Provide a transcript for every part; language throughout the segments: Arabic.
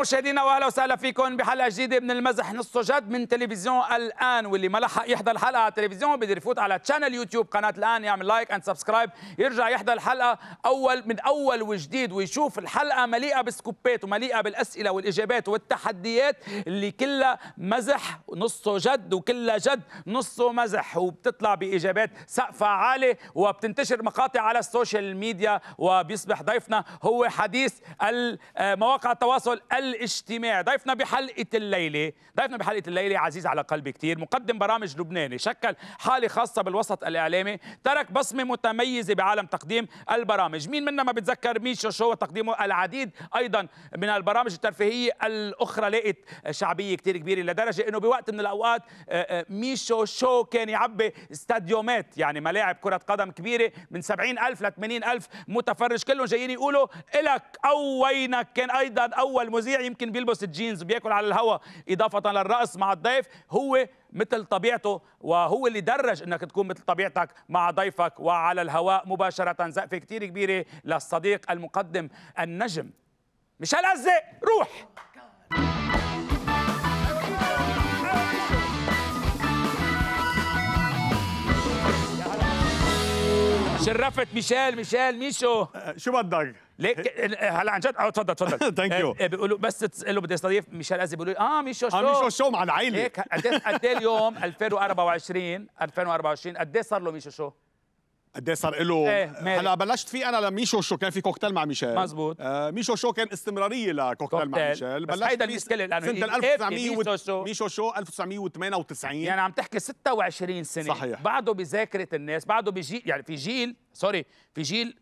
مشاهدينا واهلا وسهلا فيكم بحلقه جديده من المزح نص جد من تلفزيون الان واللي ما لحق يحضر الحلقه على التلفزيون بده يفوت على تشانل يوتيوب قناه الان يعمل لايك اند سبسكرايب يرجع يحضر الحلقه اول من اول وجديد ويشوف الحلقه مليئه بالسكوبات ومليئه بالاسئله والاجابات والتحديات اللي كلها مزح نصه جد وكلها جد نصه مزح وبتطلع باجابات سقفها عالي وبتنتشر مقاطع على السوشيال ميديا وبيصبح ضيفنا هو حديث مواقع التواصل الاجتماع ضيفنا بحلقة الليلة ضيفنا بحلقة الليلة عزيز على قلبي كثير مقدم برامج لبناني شكل حالة خاصة بالوسط الإعلامي ترك بصمة متميزة بعالم تقديم البرامج مين منا ما بتذكر ميشو شو وتقديمه العديد أيضا من البرامج الترفيهية الأخرى لقت شعبية كثير كبيرة لدرجة أنه بوقت من الأوقات آه، آه، ميشو شو كان يعبي استاديومات يعني ملاعب كرة قدم كبيرة من 70 ألف ل 80 ألف متفرج كلهم جايين يقولوا إلك أو وينك كان أيضا أول مذيع الطبيعي يمكن بيلبس الجينز بياكل على الهواء اضافه للرقص مع الضيف هو مثل طبيعته وهو اللي درج انك تكون مثل طبيعتك مع ضيفك وعلى الهواء مباشره زقفه كثير كبيره للصديق المقدم النجم مش هلزق روح نعم. شرفت ميشيل ميشيل ميشو أه، شو بدك؟ ليك إيه، هلا عن جد اه تفضل تفضل ثانك إيه، يو إيه، بيقولوا بس تسال له بدي استضيف ميشيل ازي بيقولوا اه ميشو شو اه ميشو شو مع العيله هيك قد ايه اليوم 2024 2024 قد ايه صار له ميشو شو؟ قد ايه صار له ايه هلا بلشت فيه انا لميشو شو كان في كوكتيل مع ميشيل مزبوط آه ميشو شو كان استمراريه لكوكتيل مع ميشيل بس هيدا المشكله لانه سنه 1900 إيه، إيه، ميشو شو 1998 يعني عم تحكي 26 سنه صحيح بعده بذاكره الناس بعده بجيل يعني في جيل سوري في جيل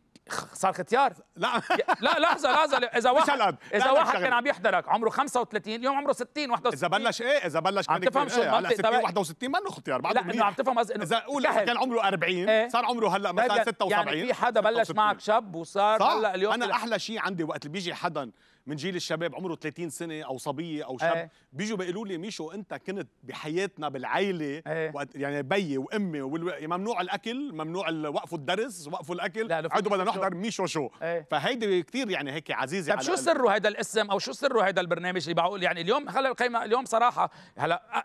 صار ختيار لا لا لحظه لحظه اذا واحد اذا واحد كان عم يحضرك عمره 35 اليوم عمره 60 61 اذا بلش ايه اذا بلش عم تفهم شو هلا 60 61 منه ختيار بعده لا انه عم تفهم اذا قول كان عمره 40 إيه؟ صار عمره هلا مثلا 76 طيب، يعني في حدا بلش معك شاب وصار هلا اليوم انا احلى شيء عندي وقت اللي بيجي حدا من جيل الشباب عمره 30 سنه او صبيه او شاب ايه. بيجوا بيقولوا لي ميشو انت كنت بحياتنا بالعيله ايه. وقت يعني بيي وامي يعني ممنوع الاكل ممنوع وقفوا الدرس وقفوا الاكل قعدوا بدنا نحضر ميشو شو ايه. فهيدي كثير يعني هيك عزيزه طيب شو سر هذا الاسم او شو سر هذا البرنامج اللي معقول يعني اليوم هلا القيمه اليوم صراحه هلا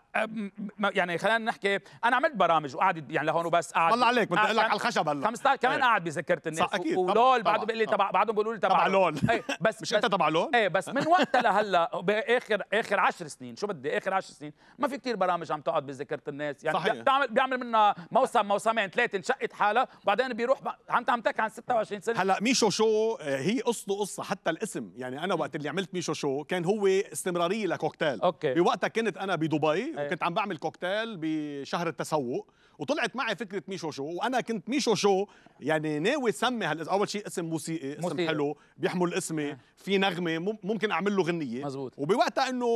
يعني خلينا نحكي انا عملت برامج وقعدت يعني لهون وبس قاعد طلع عليك بدي اقول لك على الخشب هلا 15 كمان إيه. قاعد بذكرت الناس اكيد ولول بعدهم بيقولوا لي تبع بعدهم بيقولوا لي تبع لول إيه، بس مش انت تبع لول ايه بس من وقتها لهلا باخر اخر 10 سنين شو بدي اخر 10 سنين ما في كثير برامج عم تقعد بذاكره الناس يعني صحيح. بتعمل بيعمل منها موسم موسمين ثلاثه انشقت حالها وبعدين بيروح عم عم تحكي عن 26 سنه هلا ميشو شو آه، هي قصته قصه حتى الاسم يعني انا وقت اللي عملت ميشو شو كان هو استمراريه لكوكتيل اوكي بوقتها كنت انا بدبي إيه. وكنت عم بعمل كوكتيل بشهر التسوق وطلعت معي فكره ميشو شو وانا كنت ميشو شو يعني ناوي سمي هالاسم اول شيء اسم موسيقي اسم موسيقى. حلو بيحمل اسمي إيه. في نغمه ممكن اعمل له غنيه مزبوط. وبوقتها انه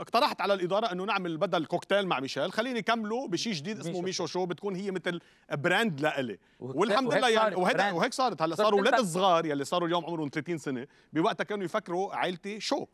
اقترحت على الاداره انه نعمل بدل كوكتيل مع ميشيل خليني كمله بشيء جديد اسمه ميشو شو بتكون هي مثل براند لإلي والحمد لله يعني وهيك وهيك صارت هلا صاروا اولاد الصغار يلي صاروا اليوم عمرهم 30 سنه بوقتها كانوا يفكروا عائلتي شو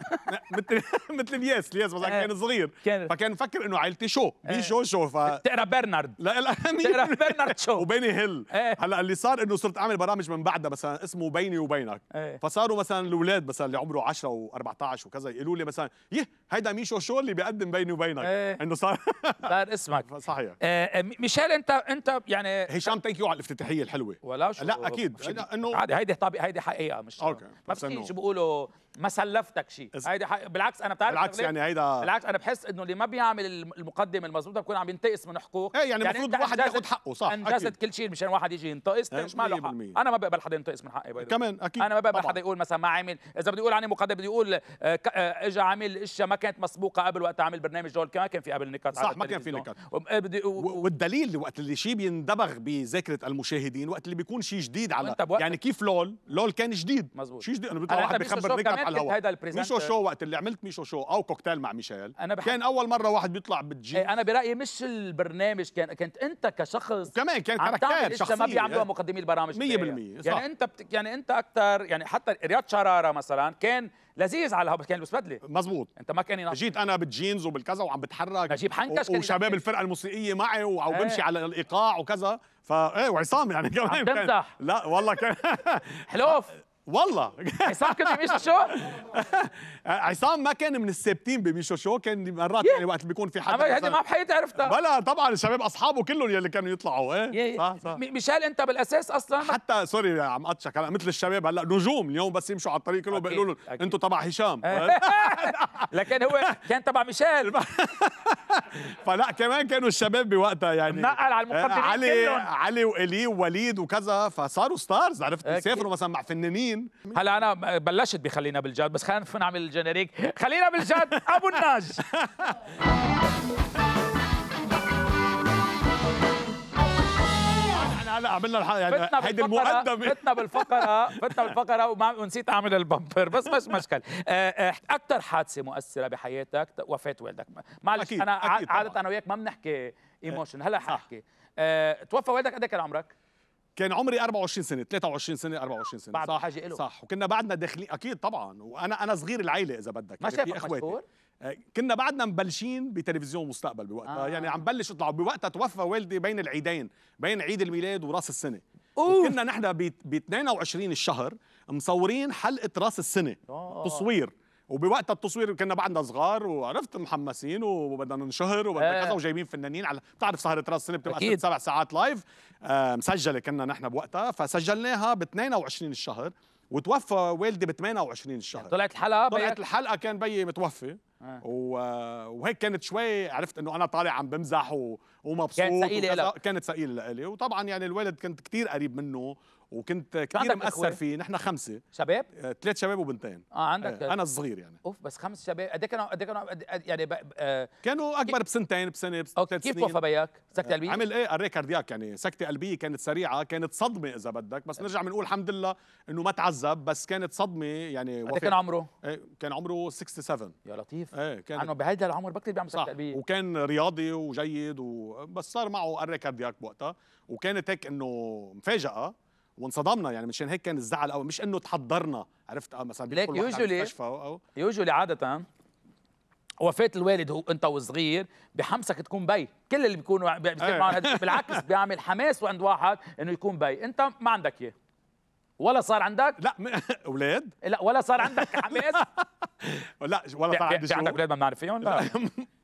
مثل مثل الياس الياس بس إيه. كان صغير فكان مفكر انه عائلتي شو ميشو إيه. شو ف بتقرا برنارد لا لا بتقرا برنارد شو وبيني هيل إيه. هلا اللي صار انه صرت اعمل برامج من بعدها مثلا اسمه بيني وبينك فصاروا مثلا الاولاد مثلا اللي عمره 10 و14 وكذا يقولوا لي مثلا يه هيدا ميشو شو اللي بيقدم بيني وبينك ايه انه صار صار اسمك صحيح اه, آه، ميشيل انت انت يعني هشام ثانك يو على الافتتاحيه الحلوه ولا شو لا اكيد انه عادي هيدي هيدي حقيقه مش اوكي ما بس شيء شو بيقولوا ما سلفتك شيء هيدي حق... بالعكس انا بتعرف بالعكس يعني هيدا بالعكس انا بحس انه اللي ما بيعمل المقدمه المضبوطه بيكون عم ينتقص من حقوق ايه يعني, يعني المفروض يعني الواحد ياخذ حقه صح انجزت كل شيء مشان واحد يجي ينتقص مش ماله حق انا ما بقبل حدا ينتقص من حقي كمان اكيد انا ما بقبل حدا يقول مثلا ما عامل اذا بده يقول عني مقدمه بده يقول اجى آه، آه، عامل اشياء ما كانت مسبوقه قبل وقت عامل برنامج جول ما كان في قبل نكات صح ما كان في نكات آه، والدليل وقت اللي شيء بيندبغ بذاكره المشاهدين وقت اللي بيكون شيء جديد على يعني كيف لول لول كان جديد شيء جديد انا بيطلع واحد بيخبر نكات على الهواء هذا ميشو شو وقت اللي عملت ميشو شو او كوكتيل مع ميشيل أنا بحب... كان اول مره واحد بيطلع بالجي إيه، انا برايي مش البرنامج كان كنت انت كشخص كمان كان كاركتير شخصيه ما بيعملوها يعني. مقدمي البرامج 100% يعني انت بت... يعني انت اكثر يعني حتى رياض شراره مثلا كان لذيذ على الهواء بس كان يلبس بدله مزبوط انت ما كان ينطق جيت انا بالجينز وبالكذا وعم بتحرك نجيب حنكش و... وشباب الفرقه الموسيقيه معي وبمشي إيه. بمشي على الايقاع وكذا فا ايه وعصام يعني كمان كان... لا والله كان حلوف والله عصام كان بميشو شو؟ عصام ما كان من الثابتين بميشو شو كان مرات يعني وقت بيكون في حدا هذه ما بحياتي عرفتها بلا طبعا الشباب اصحابه كلهم يلي كانوا يطلعوا ايه صح صح ميشيل انت بالاساس اصلا حتى سوري عم قطشك هلا مثل الشباب هلا نجوم اليوم بس يمشوا على الطريق كلهم بيقولوا لهم انتم تبع هشام لكن هو كان تبع ميشيل فلا كمان كانوا الشباب بوقتها يعني نقل على المقدمين علي علي والي ووليد وكذا فصاروا ستارز عرفت يسافروا مثلا مع فنانين مين هلا انا بلشت بخلينا بالجد بس خلينا نعمل الجنريك خلينا بالجد ابو الناج هلا عملنا الحلقه يعني هيدي المقدمه فتنا بالفقره فتنا بالفقره وما ونسيت اعمل البامبر بس مش مشكل آه، آه، اكثر حادثه مؤثره بحياتك وفاه والدك معلش انا أكيد عاده طبعا. انا وياك ما بنحكي ايموشن هلا حاحكي آه، توفى والدك قد إيه كان عمرك؟ كان عمري 24 سنه 23 سنه 24 سنه بعد صح حاجه له صح وكنا بعدنا داخلين اكيد طبعا وانا انا صغير العيله اذا بدك ما يعني شافك مشهور آه، كنا بعدنا مبلشين بتلفزيون مستقبل بوقتها آه. يعني عم بلش اطلع بوقتها توفى والدي بين العيدين بين عيد الميلاد وراس السنه أوف. وكنا نحن ب 22 الشهر مصورين حلقه راس السنه أوه. تصوير وبوقت التصوير كنا بعدنا صغار وعرفت محمسين وبدنا ننشهر وبدنا آه. كذا وجايبين فنانين على بتعرف سهره راس السنه بتبقى أكيد. سبع ساعات لايف آه مسجله كنا نحن بوقتها فسجلناها ب 22 الشهر وتوفى والدي ب 28 الشهر طلعت الحلقه طلعت الحلقه كان بيي متوفي آه. وهيك كانت شوي عرفت انه انا طالع عم بمزح و... ومبسوط كانت ثقيله لك كانت ثقيله لإلي وطبعا يعني الوالد كنت كثير قريب منه وكنت كثير مأثر فيه نحن خمسه شباب ثلاث آه، شباب وبنتين اه عندك ايه. انا الصغير يعني اوف بس خمس شباب قد إيه كانوا قد إيه كانوا إيه- يعني ب... آه كانوا اكبر بسنتين بسنه بثلاث سنين كيف توفى بياك؟ سكته آه، قلبيه؟ عمل ايه اري كاردياك يعني سكته قلبيه كانت سريعه كانت صدمه اذا بدك بس آه. نرجع بنقول الحمد لله انه ما تعذب بس كانت صدمه يعني قد كان عمره؟ ايه كان عمره 67 يا لطيف ايه كان عنه بهيدا العمر بكتير بيعمل سكته قلبيه وكان رياضي وجيد وبس صار معه اري كاردياك بوقتها وكانت هيك انه مفاجاه وانصدمنا يعني مشان هيك كان الزعل او مش انه تحضرنا عرفت اه مثلا ليك يوجولي أو يوجولي عاده وفاة الوالد هو انت وصغير بحمسك تكون بي، كل اللي بيكونوا بيصير إيه. معهم بالعكس بيعمل حماس وعند واحد انه يكون بي، انت ما عندك اياه ولا صار عندك لا م... اولاد لا ولا صار عندك حماس لا ولا صار عندي شو عندك اولاد ما بنعرف فيهم لا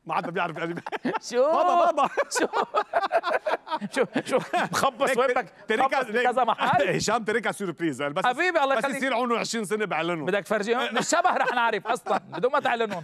ما حدا بيعرف يعني شو بابا بابا شو شو شو مخبص وينك كذا محل هشام تركها سوربريز بس حبيبي الله يخليك بس يصير عمره 20 سنه بعلنهم بدك تفرجيهم من الشبه رح نعرف اصلا بدون ما تعلنهم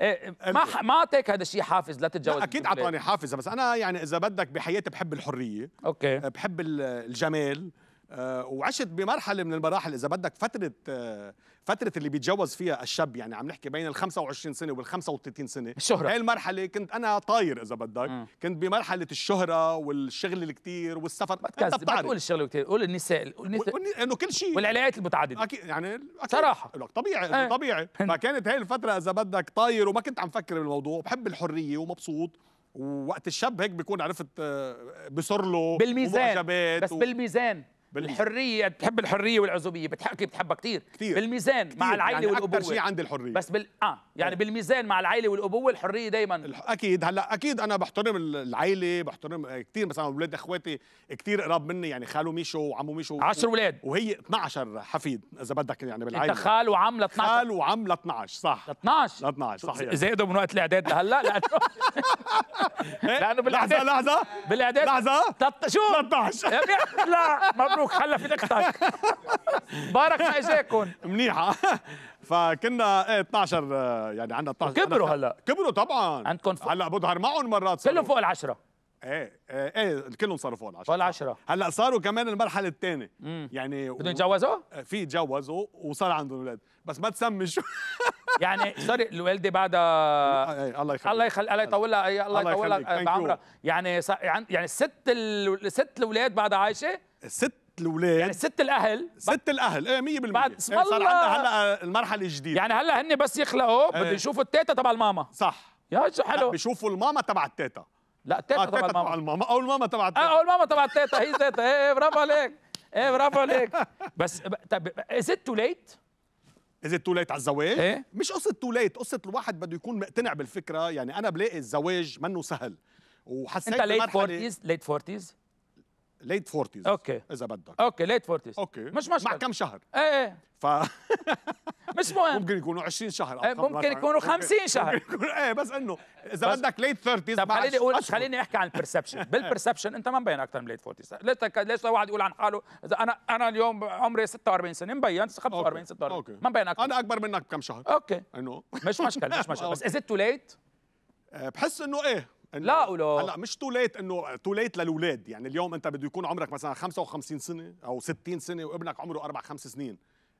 إيه، ما ما اعطيك هذا الشيء حافز لا تتجوز اكيد اعطاني حافز بس انا يعني اذا بدك بحياتي بحب الحريه اوكي بحب الجمال آه، وعشت بمرحله من المراحل اذا بدك فتره آه، فتره اللي بيتجوز فيها الشاب يعني عم نحكي بين ال 25 سنه وال 35 سنه الشهره هاي المرحله كنت انا طاير اذا بدك مم. كنت بمرحله الشهره والشغل الكثير والسفر ما انت بتعرف قول الشغل الكثير قول النساء والنساء انه كل شيء والعلاقات المتعدده اكيد يعني أكيد صراحه لك طبيعي أه. طبيعي فكانت هاي الفتره اذا بدك طاير وما كنت عم فكر بالموضوع بحب الحريه ومبسوط ووقت الشاب هيك بيكون عرفت آه، بصر له بالميزان بس و... بالميزان بالحريه بتحب الحريه والعزوبيه بتحكي بتحبها كثير كثير بالميزان كتير. مع العائله يعني والابوه اكثر شيء عندي الحريه بس بال اه يعني أوه. بالميزان مع العائله والابوه الحريه دائما الح... اكيد هلا اكيد انا بحترم العائله بحترم آه، كثير مثلا اولاد اخواتي كثير قراب مني يعني خالو ميشو وعمو ميشو 10 اولاد وهي 12 حفيد اذا بدك يعني بالعائله انت خال وعم ل 12 خال وعم ل 12 صح ل 12 ل 12 صحيح زادوا من وقت الاعداد لهلا لانه إيه؟ لانه بالاعداد لحظه لحظه بالاعداد لحظه شو 13 لا مبروك حلا في اختك بارك ما اجاكم منيحه فكنا ايه 12 يعني عندنا 12 كبروا هلا كبروا طبعا عندكم فوق هلا بظهر معهم مرات كلهم فوق العشره إيه،, ايه ايه, كلهم صاروا فوق العشرة فوق العشرة هلا صاروا كمان المرحلة الثانية يعني بدهم يتجوزوا؟ إيه، في يتجوزوا وصار عندهم اولاد بس ما تسمي شو يعني سوري الوالدة بعدها إيه،, ايه الله يخليك الله يخلي الله يطول لها الله يطول لها بعمرها يعني يعني الست ال... الاولاد بعدها عايشة؟ الست الاولاد يعني ست الاهل ست الاهل ايه 100% بعد إيه، الله صار عندنا هلا المرحله الجديده يعني هلا هن بس يخلقوا إيه. بده يشوفوا التيتا تبع الماما صح يا حلو بيشوفوا الماما تبع التيتا لا التيتا آه، تبع الماما تبع الماما او الماما تبع آه، التيتا او الماما تبع التيتا هي تيتا ايه برافو عليك ايه برافو عليك بس طب از ات تو ليت؟ از ات تو ليت على الزواج؟ ايه مش قصه تو ليت، قصه الواحد بده يكون مقتنع بالفكره، يعني انا بلاقي الزواج منه سهل وحسيت انت ليت فورتيز؟ ليت فورتيز؟ ليت 40 اوكي اذا بدك اوكي ليت 40 اوكي مش مشكله مع كم شهر ايه, إيه. ف مش مهم ممكن يكونوا 20 شهر أو إيه، ممكن يكونوا 50 شهر ممكن ايه بس انه اذا بس بدك ليت 30 طب خليني اقول خليني احكي عن البرسبشن بالبرسبشن انت ما مبين اكثر من ليت 40 ليش ليش واحد يقول عن حاله اذا انا انا اليوم عمري 46 سنه مبين 45 46 أوكي. ما مبين اكثر انا اكبر منك بكم شهر اوكي انه مش مشكله مش مشكله بس از تو ليت بحس انه ايه لا ولو هلا مش تو ليت انه تو ليت للاولاد يعني اليوم انت بده يكون عمرك مثلا 55 سنه او 60 سنه وابنك عمره اربع خمس سنين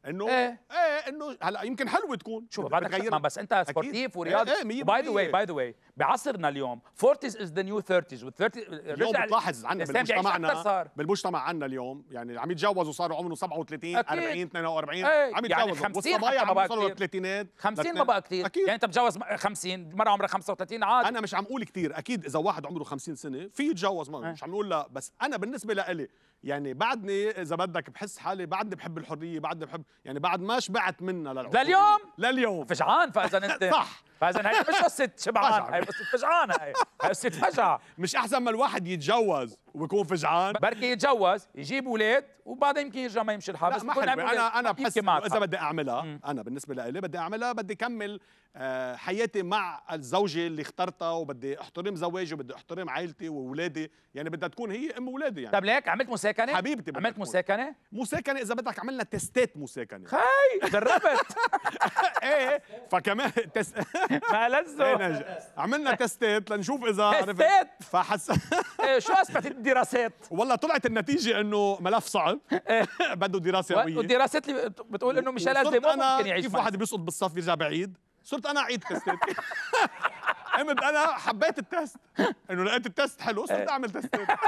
انه ايه, ايه انه هلا يمكن حلوه تكون بعدك بدك بس انت سبورتيف ورياضي ايه باي ذا واي باي ذا واي بعصرنا اليوم 40 از ذا نيو 30 وال 30 اليوم بتلاحظ عندنا بالمجتمعنا بالمجتمع عندنا اليوم يعني عم يتجوزوا صاروا عمرهم 37 40 42 ايه عم يعني يتجوزوا يعني والصبايا عم يوصلوا للثلاثينات 50 ما بقى كثير يعني انت بتجوز 50 مره عمرها 35 عادي انا مش عم اقول كثير اكيد اذا واحد عمره 50 سنه في يتجوز إيه. مش عم نقول لا بس انا بالنسبه لإلي يعني بعدني اذا بدك بحس حالي بعدني بحب الحريه بعدني بحب يعني بعد ما شبعت منها للعقوبة لليوم لليوم فجعان فاذا انت صح فاذا هي مش قصه شبعان هي قصه فجعان هي قصه فجع مش احسن ما الواحد يتجوز ويكون فجعان بركي يتجوز يجيب اولاد وبعدين يمكن يرجع ما يمشي الحال بس ما انا انا بحس اذا بدي اعملها انا بالنسبه لي بدي اعملها بدي اكمل آه، حياتي مع الزوجة اللي اخترتها وبدي احترم زواجي وبدي احترم عائلتي واولادي يعني بدها تكون هي ام ولادي يعني طب ليك عملت مساكنه حبيبتي عملت مساكنه مساكنه اذا بدك عملنا تستات مساكنه خي دربت ايه فكمان تس... ما لزوا إيه، عملنا تستات لنشوف اذا تستات فحس إيه، شو اثبتت الدراسات والله طلعت النتيجه انه ملف صعب إيه. بده دراسه قويه والدراسات اللي بتقول انه مشان لازم ممكن يعيش كيف واحد بيسقط بالصف يرجع بعيد صرت انا اعيد تستات قمت انا حبيت التست انه لقيت التست حلو صرت إيه. اعمل تستات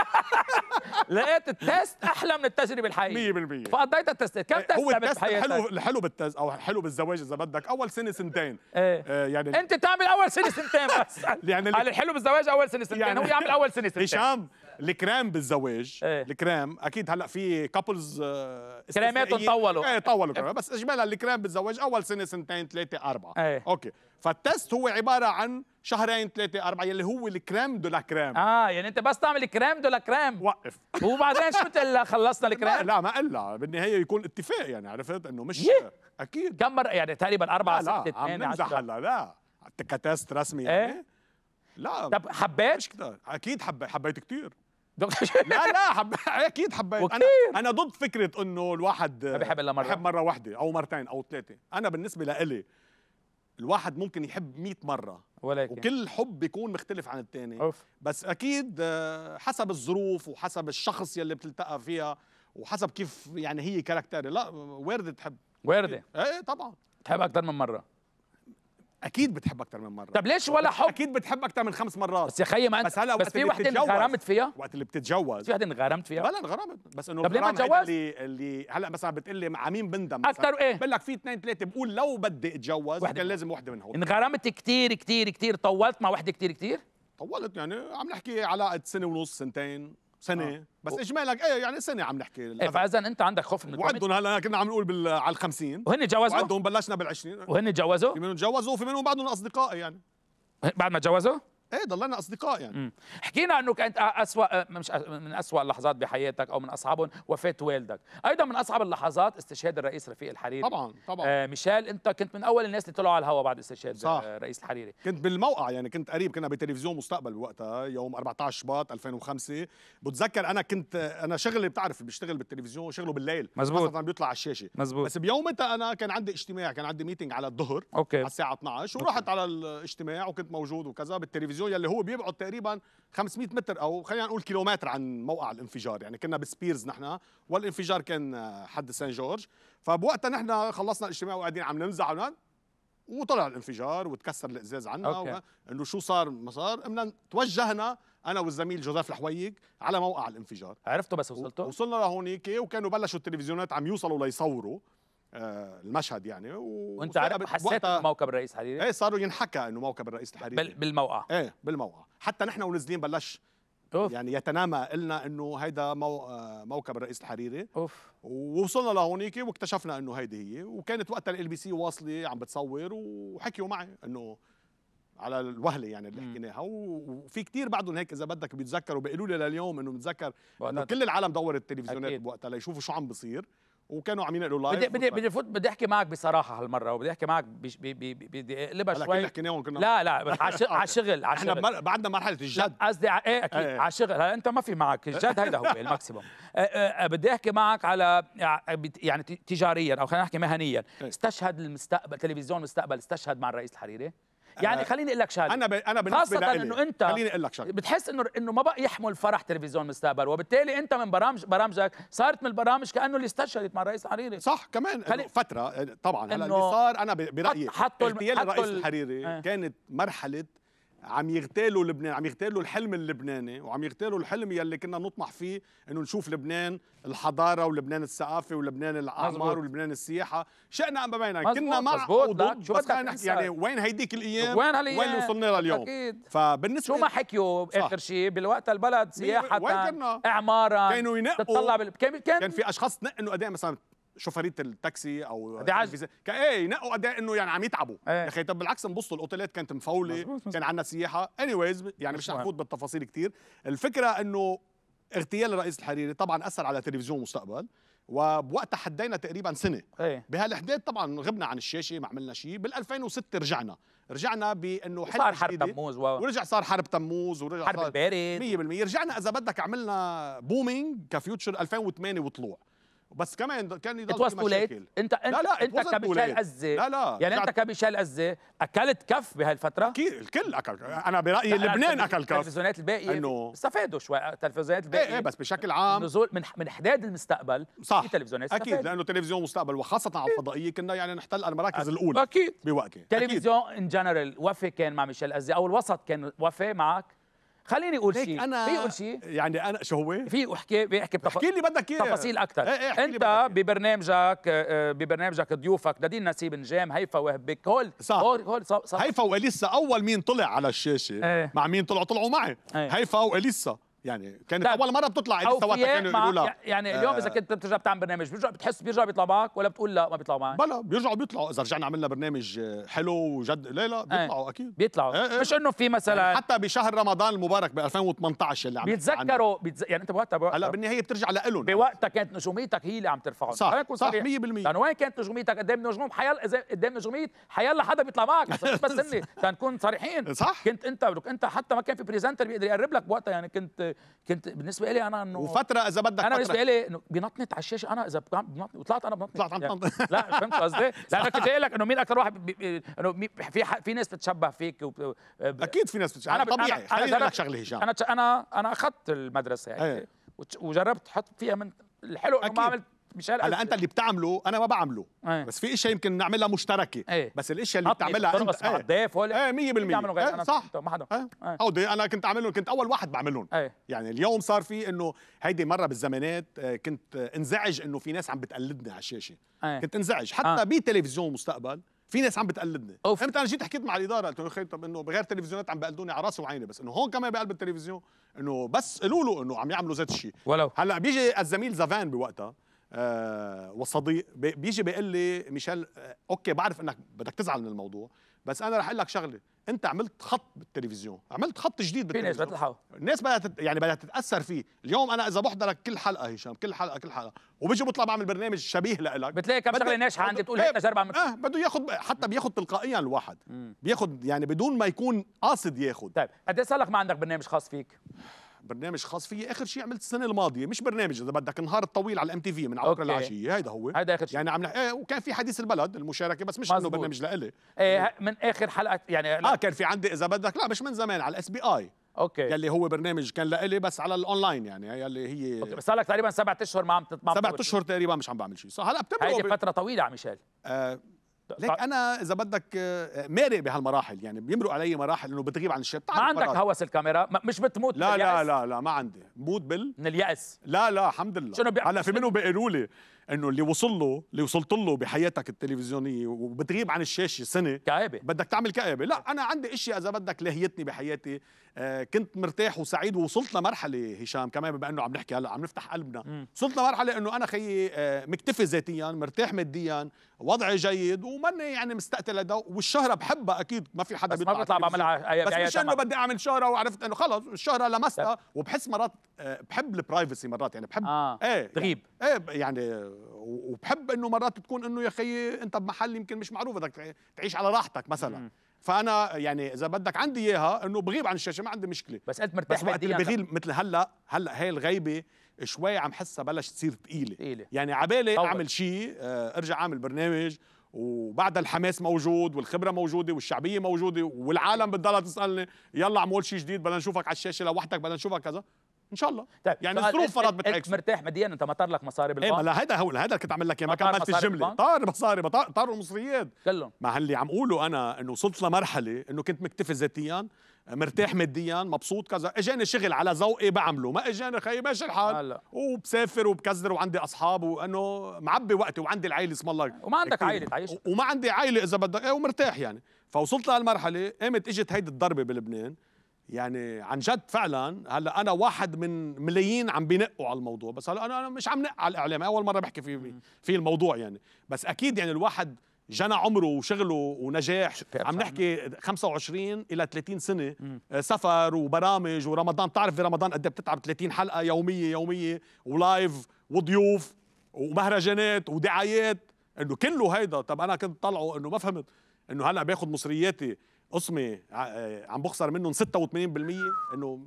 لقيت التست احلى من التجربه الحقيقيه 100% فقضيت التستات كم تست هو التست الحلو الحلو بالتست او حلو بالزواج اذا بدك اول سنه سنتين إيه. آه، يعني انت تعمل اول سنه سنتين بس يعني الحلو بالزواج اول سنه سنتين يعني هو يعمل اول سنه سنتين هشام الكرام بالزواج ايه؟ الكرام اكيد هلا في كابلز آه، كراماتهم إيه؟ طولوا ايه طولوا ايه. بس اجمالا الكرام بالزواج اول سنه سنتين ثلاثه اربعه ايه؟ اوكي فالتست هو عباره عن شهرين ثلاثه اربعه يلي هو الكرام دو لا كرام اه يعني انت بس تعمل كرام دو لا كرام وقف وبعدين شو بتقول خلصنا الكرام لا, لا ما الا بالنهايه يكون اتفاق يعني عرفت انه مش اكيد كم مره يعني تقريبا اربع لا, لا عم نمزح هلا لا كتست رسمي إيه؟ يعني ايه؟ لا طب حبيت؟ مش كتير. اكيد حبيت حبيت كثير لا لا حب... إيه، اكيد حبيت انا انا ضد فكره انه الواحد ما بيحب الا مره بحب مره واحده او مرتين او ثلاثه انا بالنسبه لإلي الواحد ممكن يحب 100 مره ولكن وكل حب بيكون مختلف عن الثاني بس اكيد آه، حسب الظروف وحسب الشخص يلي بتلتقى فيها وحسب كيف يعني هي كاركتر لا وارده تحب وارده ايه طبعا تحب اكثر من مره اكيد بتحب اكتر من مره طب ليش ولا حب اكيد بتحب اكتر من خمس مرات بس يا خيي ما انت بس, هلا بس في وحده انغرمت فيها وقت اللي بتتجوز في وحده انغرمت فيها بلا انغرمت بس انه طب ليه ما تجوز اللي, اللي هلا مثلا بتقول لي مع مين بندم اكثر ايه بقول لك في اثنين ثلاثه بقول لو بدي اتجوز كان لازم وحده منهم انغرمت كثير كثير كثير طولت مع وحده كثير كثير طولت يعني عم نحكي علاقه سنه ونص سنتين سنه آه. بس و... اجمالك ايه يعني سنه عم نحكي إيه فاذا انت عندك خوف من وعندهم هلا كنا عم نقول بال... على ال 50 وهن تجاوزوا وعندهم بلشنا بال 20 وهن تجوزوا في منهم تجوزوا وفي منهم بعدهم اصدقائي يعني بعد ما تجوزوا؟ ايه ضلنا اصدقاء يعني مم. حكينا انه كانت اسوا مش من اسوا اللحظات بحياتك او من اصعبهم وفاه والدك ايضا من اصعب اللحظات استشهاد الرئيس رفيق الحريري طبعا طبعا آه ميشيل انت كنت من اول الناس اللي طلعوا على الهواء بعد استشهاد صح. الرئيس الحريري كنت بالموقع يعني كنت قريب كنا بتلفزيون مستقبل بوقتها يوم 14 شباط 2005 بتذكر انا كنت انا شغلي بتعرف بشتغل بالتلفزيون شغله بالليل مزبوط خاصه بيطلع على الشاشه مزبوط بس بيومتها انا كان عندي اجتماع كان عندي ميتنج على الظهر اوكي على الساعه 12 ورحت أوكي. على الاجتماع وكنت موجود وكذا بالتلفزيون الفيزيون يلي هو بيبعد تقريبا 500 متر او خلينا نقول كيلومتر عن موقع الانفجار يعني كنا بسبيرز نحن والانفجار كان حد سان جورج فبوقتها نحن خلصنا الاجتماع وقاعدين عم نمزح وطلع الانفجار وتكسر الازاز عنا انه شو صار ما صار قمنا توجهنا انا والزميل جوزيف الحويق على موقع الانفجار عرفته بس وصلته وصلنا لهونيك وكانوا بلشوا التلفزيونات عم يوصلوا ليصوروا آه، المشهد يعني و... وانت عارف حسيت موكب الرئيس الحريري ايه صاروا ينحكى انه موكب الرئيس الحريري بال... بالموقع ايه بالموقع حتى نحن ونازلين بلش أوف. يعني يتنامى قلنا انه هيدا مو... آه، موكب الرئيس الحريري اوف ووصلنا لهونيك واكتشفنا انه هيدي هي وكانت وقتها ال بي سي واصله عم بتصور وحكيوا معي انه على الوهله يعني اللي حكيناها وفي كثير بعدهم هيك اذا بدك بيتذكروا بيقولوا لي لليوم انه متذكر انه كل العالم دورت التلفزيونات بوقتها ليشوفوا شو عم بصير وكانوا عم ينقلوا لايف بدي بدي بدي, فوت بدي احكي معك بصراحه هالمره وبدي احكي معك بدي اقلبها شوي حكيناهم كنا لا لا على الشغل على الشغل احنا بعدنا مرحله الجد قصدي ايه اكيد إيه. على الشغل هلا انت ما في معك الجد هيدا هو الماكسيموم بدي احكي معك على يعني تجاريا او خلينا نحكي مهنيا إيه. استشهد المستقبل تلفزيون المستقبل استشهد مع الرئيس الحريري يعني آه، خليني اقول لك شغله انا ب... انا بالنسبه خاصه لألي. انه انت خليني اقول لك شغله بتحس انه انه ما بقى يحمل فرح تلفزيون مستقبل وبالتالي انت من برامج برامجك صارت من البرامج كانه اللي استشهدت مع الرئيس الحريري صح كمان خلي... فتره طبعا هلا اللي صار انا برايي حطوا حطوا الرئيس الحريري اه. كانت مرحله عم يغتالوا لبنان عم يغتالوا الحلم اللبناني وعم يغتالوا الحلم يلي كنا نطمح فيه انه نشوف لبنان الحضاره ولبنان الثقافه ولبنان الاعمار ولبنان السياحه شئنا ام ابينا كنا مع وضد شو بس نحكي يعني وين هيديك الايام وين هالايام وين وصلنا لها اليوم أكيد. فبالنسبه شو ما حكيوا اخر شيء بالوقت البلد سياحه اعمارا كانوا ينقوا تطلع بال... كان... كان في اشخاص تنقوا قد إيه مثلا شوفريت التاكسي او دي عجز ايه ينقوا اداء انه يعني عم يتعبوا إيه. يا اخي طب بالعكس نبص الاوتيلات كانت مفوله كان عندنا سياحه انيويز يعني مش رح بالتفاصيل كثير الفكره انه اغتيال الرئيس الحريري طبعا اثر على تلفزيون مستقبل وبوقتها حدينا تقريبا سنه أيه. بهالحداد طبعا غبنا عن الشاشه ما عملنا شيء بال2006 رجعنا رجعنا بانه حلقه صار حرب تموز و... ورجع صار حرب تموز ورجع حرب صار البارد 100% رجعنا اذا بدك عملنا بومينج كفيوتشر 2008 وطلوع بس كمان كان يضل في مشاكل انت انت لا لا انت كمشال عزه لا لا يعني انت كمشال عزه اكلت كف بهالفتره اكيد الكل اكل انا برايي لبنان اكل كف التلفزيونات الباقيه انه استفادوا شوي التلفزيونات الباقيه ايه, ايه بس بشكل عام نزول من من حداد المستقبل صح في تلفزيونات اكيد لانه تلفزيون مستقبل وخاصه على الفضائيه كنا يعني نحتل المراكز أكيد. الاولى اكيد بوقتها تلفزيون ان جنرال وفي كان مع ميشيل عزه او الوسط كان وفي معك خليني اقول شيء انا في اقول شيء يعني انا شو هو في احكي بيحكي بتف... احكي اللي بدك اياه تفاصيل اكثر ايه ايه انت ببرنامجك آه، آه، ببرنامجك ضيوفك نادين نسيب نجام هيفا وهبك هول صح هول, صح, صح. هيفا واليسا اول مين طلع على الشاشه ايه. مع مين طلعوا طلعوا معي ايه. هيفا واليسا يعني كانت طيب. اول مره بتطلع اذا وقتها كانوا يقولوا لا يعني اليوم اذا آه. كنت بترجع بتعمل برنامج بيرجع بتحس بيرجعوا بيطلعوا معك ولا بتقول لا ما بيطلعوا معك بلا بيرجعوا بيطلعوا اذا رجعنا عملنا برنامج حلو وجد لا لا إيه. بيطلعوا آه اكيد بيطلعوا آه مش انه في مثلا آه حتى بشهر رمضان المبارك ب 2018 اللي عم بيتذكروا بيتز... يعني انت بوقتها هلا بالنهايه بترجع لهم بوقتها كانت نجوميتك هي اللي عم ترفعهم صح صح 100% لانه وين كانت نجوميتك قدام نجوم حيال قدام نجوميه حيال حدا بيطلع معك بس اني تنكون صريحين صح كنت انت انت حتى ما كان في بريزنتر بيقدر يقرب لك بوقتها يعني كنت كنت بالنسبه لي انا انه وفتره اذا بدك انا بالنسبه لي انه بنطنت على الشاشه انا اذا بنطنت وطلعت انا بنطنت طلعت عم يعني لا فهمت قصدي؟ لا انا كنت قايل لك انه مين اكثر واحد بي... انه مي... في في ناس بتشبه فيك اكيد في ناس بتشبه انا يعني طبيعي خليني اقول لك شغله هشام انا انا انا اخذت المدرسه يعني إيه. وجربت احط فيها من الحلو انه ما عملت مشعل هلا انت اللي بتعمله انا ما بعمله ايه. بس في اشياء يمكن نعملها مشتركه ايه. بس الاشياء اللي بتعملها انت بس مع إيه. الضيف ولا ايه 100% ايه انا صح ما حدا ايه. هودي آه. انا كنت اعملهم كنت اول واحد بعملهم ايه. يعني اليوم صار في انه هيدي مره بالزمانات آه، كنت انزعج انه في ناس عم بتقلدني على الشاشه ايه. كنت انزعج آه. حتى اه. بتلفزيون مستقبل في ناس عم بتقلدني فهمت امتى انا جيت حكيت مع الاداره قلت له طب انه بغير تلفزيونات عم بقلدوني على راسي وعيني بس انه هون كمان بقلب التلفزيون انه بس قولوا له انه عم يعملوا ذات الشيء ولو هلا بيجي الزميل زافان بوقتها آه، وصديق بيجي بيقول لي ميشيل آه، اوكي بعرف انك بدك تزعل من الموضوع بس انا رح اقول لك شغله انت عملت خط بالتلفزيون عملت خط جديد بالتلفزيون في ناس بتلحقه الناس بدها تت... يعني بدها تتاثر فيه اليوم انا اذا بحضرك كل حلقه هشام كل حلقه كل حلقه وبيجي بطلع بعمل برنامج شبيه لك بتلاقي كم شغله ناجحه عندي بتقول هيك تجربه عملت اه بده ياخذ حتى بياخذ تلقائيا الواحد بياخذ يعني بدون ما يكون قاصد ياخذ طيب قد ايه صار لك ما عندك برنامج خاص فيك برنامج خاص فيي اخر شيء عملت السنه الماضيه مش برنامج اذا بدك النهار الطويل على الام تي في من عقر العشيه هيدا هو هيدا اخر شيء يعني عم ايه وكان في حديث البلد المشاركه بس مش انه برنامج لإلي إيه،, ايه من اخر حلقه يعني اه كان في عندي اذا بدك لا مش من زمان على الاس بي اي اوكي يلي هو برنامج كان لإلي بس على الاونلاين يعني يلي هي أوكي. بس صار لك تقريبا سبعة اشهر ما عم تطمع سبعة اشهر تقريبا مش عم بعمل شيء صح هلا بتبرق هيدي فتره طويله عم يشال آه ليك انا اذا بدك آه، مارق بهالمراحل يعني بيمرق علي مراحل انه بتغيب عن الشيء ما عندك هوس الكاميرا مش بتموت لا لا لا لا ما عندي بموت بال من اليأس لا لا الحمد لله شنو هلا في منهم بيقولوا لي انه اللي وصل له اللي وصلت له بحياتك التلفزيونيه وبتغيب عن الشاشه سنه كآبه بدك تعمل كآبه لا انا عندي اشياء اذا بدك لهيتني بحياتي آه كنت مرتاح وسعيد ووصلت لمرحله هشام كمان بما انه عم نحكي هلا عم نفتح قلبنا وصلت لمرحله انه انا خيي آه مكتفي ذاتيا مرتاح ماديا وضعي جيد وماني يعني مستقتل هذا والشهره بحبها اكيد ما في حدا بس ما بطلع بعملها بس مش انه بدي اعمل شهره وعرفت انه خلص الشهره لمستها وبحس مرات آه، بحب البرايفسي مرات يعني بحب آه. ايه تغيب يعني ايه يعني وبحب انه مرات تكون انه يا خيي انت بمحل يمكن مش معروف بدك تعيش على راحتك مثلا م. فانا يعني اذا بدك عندي اياها انه بغيب عن الشاشه ما عندي مشكله بس انت مرتاح بس وقت اللي بغيب مثل هلا هلا هي الغيبه شوي عم حسها بلشت تصير ثقيله يعني عبالي بالي اعمل شيء آه، ارجع اعمل برنامج وبعد الحماس موجود والخبره موجوده والشعبيه موجوده والعالم بتضلها تسالني يلا اعمل شيء جديد بدنا نشوفك على الشاشه لوحدك بدنا نشوفك كذا ان شاء الله طيب. يعني الظروف فرض بتعكس مرتاح ماديا انت ما طار لك مصاري بالبنك ايه ما هذا هو هذا كنت عامل لك اياه ما كملت الجمله طار مصاري طار طاروا المصريات كلهم مع اللي عم اقوله انا انه وصلت لمرحله انه كنت مكتفي ذاتيا مرتاح ماديا مبسوط كذا اجاني شغل على ذوقي بعمله ما اجاني خي ماشي الحال هلا. وبسافر وبكزر وعندي اصحاب وانه معبي وقتي وعندي العيله اسم الله وما عندك عائله عيله تعيش وما عندي عيله اذا بدك إيه، ومرتاح يعني فوصلت لهالمرحله قامت اجت هيدي الضربه بلبنان يعني عن جد فعلا هلا انا واحد من ملايين عم بينقوا على الموضوع بس هلا انا مش عم نق على الاعلام اول مره بحكي في في الموضوع يعني بس اكيد يعني الواحد جنى عمره وشغله ونجاح عم نحكي 25 الى 30 سنه آه، سفر وبرامج ورمضان بتعرف في رمضان قد إيه بتتعب 30 حلقه يوميه يوميه ولايف وضيوف ومهرجانات ودعايات انه كله هيدا طب انا كنت طلعه انه ما فهمت انه هلا باخذ مصرياتي قسمي آه، عم بخسر منهم 86% انه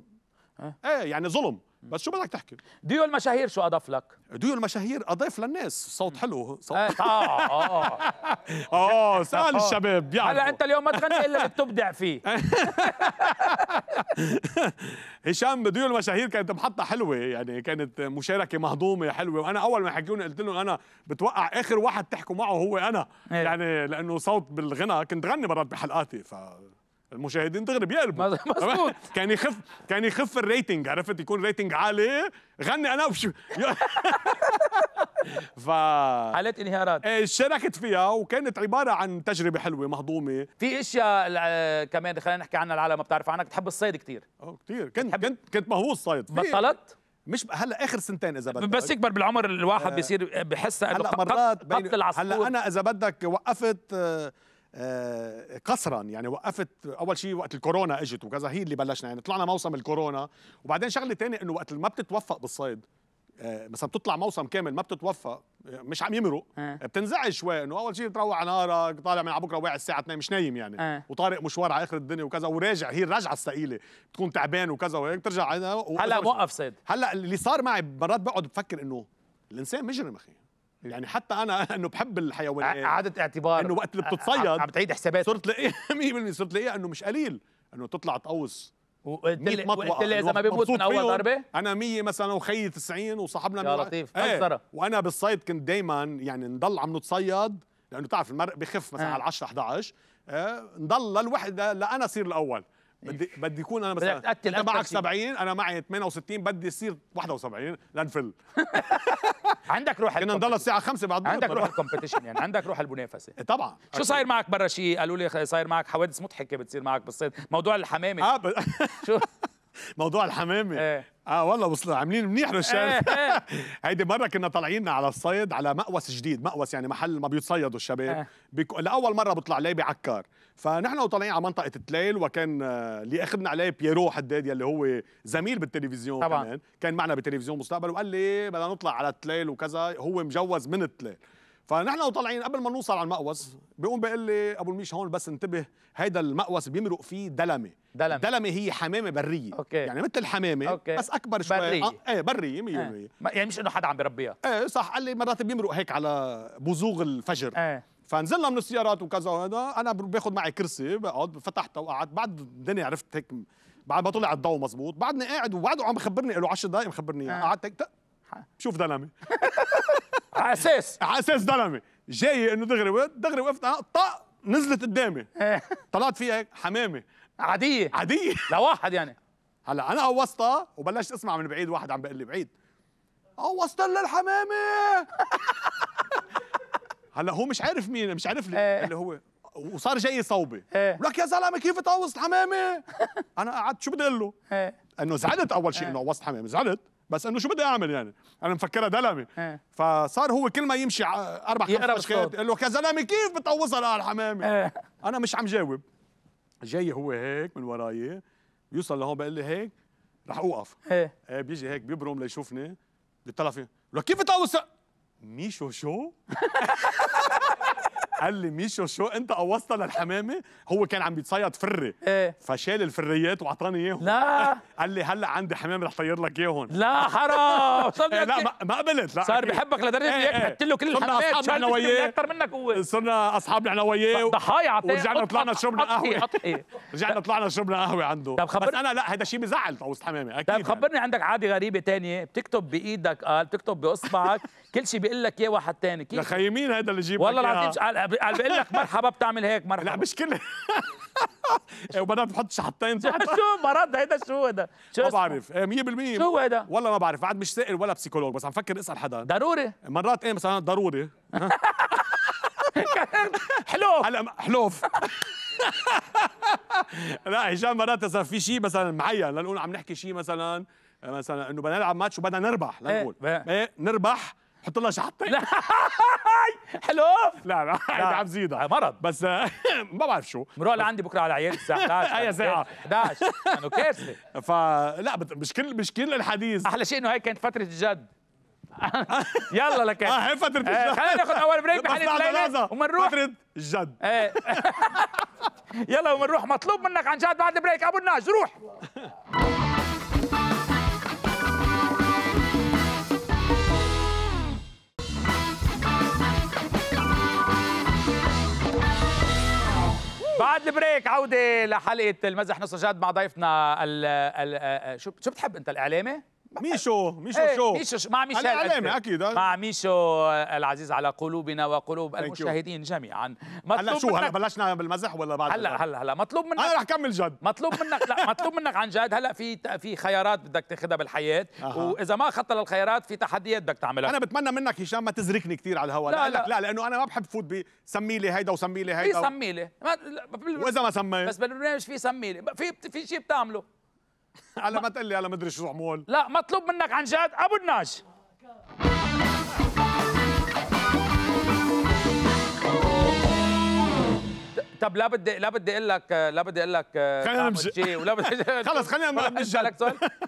ايه يعني ظلم بس شو بدك تحكي ديو المشاهير شو اضاف لك ديو المشاهير اضيف للناس صوت حلو صوت إيه، اه اه اه سال الشباب بيعرفوا هلا انت اليوم ما تغني الا اللي بتبدع فيه هشام ديو المشاهير كانت محطه حلوه يعني كانت مشاركه مهضومه حلوه وانا اول ما حكيوني قلت لهم انا بتوقع اخر واحد تحكوا معه هو انا إيه. يعني لانه صوت بالغنى كنت غني مرات بحلقاتي ف المشاهدين دغري بيقلبوا مظبوط كان يخف كان يخف الريتنج عرفت يكون ريتنج عالي غني انا وشو ف حالات انهيارات إيه، شاركت فيها وكانت عباره عن تجربه حلوه مهضومه في اشياء كمان خلينا نحكي عنها العالم ما بتعرف عنك بتحب الصيد كثير اه كثير كنت كنت كنت مهووس صيد بطلت؟ مش هلا اخر سنتين اذا بدك بس يكبر بالعمر الواحد آه. بيصير بصير بحس انه هلا مرات قتل العصفور هلا انا اذا بدك وقفت آه قصرا آه، يعني وقفت اول شيء وقت الكورونا اجت وكذا هي اللي بلشنا يعني طلعنا موسم الكورونا وبعدين شغله ثانيه انه وقت ما بتتوفق بالصيد آه، مثلا بتطلع موسم كامل ما بتتوفق آه، مش عم يمرق أه. بتنزعج شوي انه اول شيء بتروح على نهارك طالع من على بكره واعي الساعه 2 مش نايم يعني أه. وطارق مشوار على اخر الدنيا وكذا وراجع هي الرجعه الثقيله بتكون تعبان وكذا وهيك بترجع هلا موقف صيد هلا اللي صار معي مرات بقعد بفكر انه الانسان مجرم اخي يعني حتى انا انه بحب الحيوانات عادة اعتبار انه وقت اللي بتتصيد عم بتعيد حسابات صرت لاقيها 100% صرت لاقيها انه مش قليل انه تطلع تقوس وقلت لي اذا ما بيموت من اول ضربه انا 100 مثلا وخيي 90 وصاحبنا يا لطيف ايه وانا بالصيد كنت دائما يعني نضل عم نتصيد لانه بتعرف المرق بخف مثلا اه. على 10 11 اه نضل للوحده لانا صير الاول يعني بدي بدي يكون انا مثلا انت معك 70 انا معي 68 بدي يصير 71 لنفل عندك روح كنا نضل الساعه 5 بعد عندك روح الكومبيتيشن يعني عندك روح المنافسه طبعا شو صاير معك برا شيء قالوا لي صاير معك حوادث مضحكه بتصير معك بالصيد موضوع الحمامه اه شو موضوع الحمامه ايه اه والله وصلنا عاملين منيح رجال إيه، إيه. هيدي مره كنا طالعين على الصيد على مقوس جديد مقوس يعني محل ما بيتصيدوا الشباب إيه. بيك... لاول مره بطلع عليه بعكار فنحن وطالعين على منطقه تليل وكان آه، اللي اخذنا عليه بيرو حداد يلي هو زميل بالتلفزيون طبعا. كمان كان معنا بتلفزيون مستقبل وقال لي بدنا نطلع على تليل وكذا هو مجوز من تليل فنحن طالعين قبل ما نوصل على المقوس بيقوم بيقول لي ابو الميش هون بس انتبه هيدا المقوس بيمرق فيه دلمه دلمه دلمه هي حمامه بريه أوكي. يعني مثل الحمامه أوكي. بس اكبر شوي بريه آه ايه بريه 100% آه. يعني مش انه حدا عم بيربيها ايه صح قال لي مرات بيمرق هيك على بزوغ الفجر آه. فنزلنا من السيارات وكذا وهذا انا باخذ معي كرسي بقعد فتحته وقعدت بعد الدنيا عرفت هيك بعد ما طلع الضوء مزبوط بعدني قاعد وبعده عم بخبرني له 10 دقائق مخبرني إيه. قعدت هيك بشوف شوف زلمه على اساس على اساس زلمه جاي انه دغري وقف دغري وقفت طق نزلت قدامي إيه. طلعت فيها هيك حمامه عاديه عاديه لواحد يعني هلا انا قوصتها وبلشت اسمع من بعيد واحد عم بيقول لي بعيد قوصت الحمامه هلا هو مش عارف مين مش عارف لي ايه. اللي هو وصار جاي صوبي ايه. لك يا زلمه كيف تقوصت الحمامه انا قعدت شو بدي اقول له ايه. انه زعلت اول شيء انه قوصت حمامه زعلت بس انه شو بدي اعمل يعني انا مفكرها دلمه ايه. فصار هو كل ما يمشي اربع خمس اشكال قال له كزلمه كيف بتقوصها لقى الحمامه اه. انا مش عم جاوب جاي هو هيك من وراي يوصل لهون بقول لي هيك رح اوقف ايه, ايه بيجي هيك بيبرم ليشوفني بيطلع فيه لو كيف بتقوص ميشو شو قال لي ميشو شو انت قوصت للحمامه هو كان عم بيتصيد فري ايه فشال الفريات واعطاني اياهم لا قال لي هلا عندي حمام رح طير لك اياهم لا حرام إيه لا ما, قبلت لا صار بحبك لدرجه ايه اياك له كل الحمامات صرنا انا وياه اكثر منك هو صرنا اصحاب انا وياه ضحايا ورجعنا طلعنا شربنا قهوه إيه. رجعنا طلعنا شربنا قهوه عنده طب خبرني بس انا لا هذا شيء بزعل طوست حمامه اكيد طب يعني. خبرني عندك عاده غريبه ثانيه بتكتب بايدك قال آه، بتكتب باصبعك كل شيء بيقول لك اياه واحد ثاني كيف مين هذا اللي جيبه والله العظيم قال بقول لك مرحبا بتعمل هيك مرحبا لا مش كده وبعدين بتحط شحطتين شو مرض هيدا إيه شو هيدا شو ما بعرف 100% إيه، شو هيدا إيه والله ما بعرف بعد مش سائل ولا بسيكولوج بس عم فكر اسال حدا ضروري مرات ايه مثلا ضروري حلوف هلا حلوف لا هشام مرات اذا في شيء مثلا معين لنقول عم نحكي شيء مثلا مثلا انه بدنا نلعب ماتش وبدنا نربح لنقول ايه نربح حط لها شحطتين لا حلو لا لا لا عم زيدها آه، مرض بس آه، ما بعرف شو بنروح لعندي بكره على العيال الساعه 11 اي ساعه 11 انه كارثه فلا مش كل مش كل الحديث احلى شيء انه هي كانت فتره الجد يلا لك اه هي آه، فتره الجد خلينا ناخذ اول بريك بحلقه الليله ومنروح فتره الجد يلا ومنروح مطلوب منك عن جد بعد البريك ابو الناج روح بريك عوده لحلقه المزح نص جاد مع ضيفنا ال شو شو بتحب انت الاعلامي؟ ميشو ميشو ايه شو ميشو مع ميشيل علامة أكيد أه. مع ميشو آه، العزيز على قلوبنا وقلوب المشاهدين جميعا هلا شو هلا بلشنا بالمزح ولا بعد هلا هلا هلا مطلوب منك انا رح كمل جد مطلوب منك لا مطلوب منك عن جد هلا في في خيارات بدك تاخذها بالحياه أه. واذا ما اخذت للخيارات في تحديات بدك تعملها انا بتمنى منك هشام ما تزركني كثير على الهواء لا لا, لا, لا لانه انا ما بحب فوت بسمي لي هيدا وسمي لي هيدا في سمي لي واذا ما سميت بس بالبرنامج في سمي لي في في شيء بتعمله على ما تقول لي على مدري شو عمول لا مطلوب منك عن جد ابو الناج طب لا بدي لا بدي اقول لك لا بدي اقول لك آه، خلينا نمشي ولا بدي خلص خلينا نروح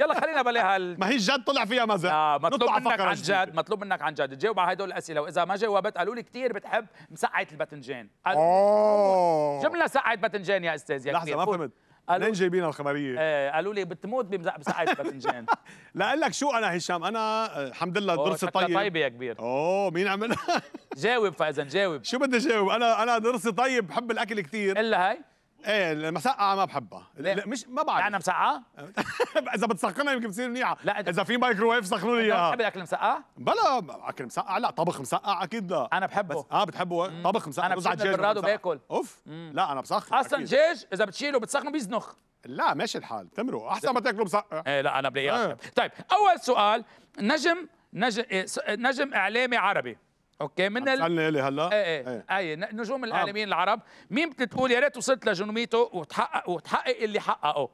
يلا خلينا بلا هال ما هي الجد طلع فيها مزح آه مطلوب منك عن جد مطلوب منك عن جد تجاوب على هدول الاسئله واذا ما جاوبت قالوا لي كثير بتحب مسقعه الباذنجان اوه جمله سقعه باذنجان يا استاذ يا لحظه ما فهمت منين جايبينها الخمريه؟ ايه قالوا لي بتموت بسقعه باذنجان لاقول لك شو انا هشام انا آه، الحمد لله ضرسي طيب طيبه يا كبير اوه مين عملها؟ جاوب فاذا جاوب شو بدي جاوب انا انا درسي طيب بحب الاكل كثير الا هاي ايه المسقعه ما بحبها ليه؟ لا مش ما بعرف يعني مسقعه؟ اذا بتسخنها يمكن بتصير منيحه لا اذا في مايكروويف سخنوا لي اياها بتحب الاكل مسقعه بلا اكل مسقع لا طبخ مسقع اكيد لا انا بحبه بس اه بتحبه طبخ مسقع انا بزعل براد وباكل اوف مم. لا انا بسخن اصلا دجاج اذا بتشيله بتسخنه بيزنخ لا ماشي الحال تمرق احسن ما تاكله مسقع ايه لا انا بلاقيه آه. طيب اول سؤال نجم نجم إيه، نجم اعلامي عربي اوكي من ال... سالني هلا ايه ايه ايه نجوم آه. الاعلاميين العرب مين بتقول يا ريت وصلت لجنوميته وتحقق وتحقق اللي حققه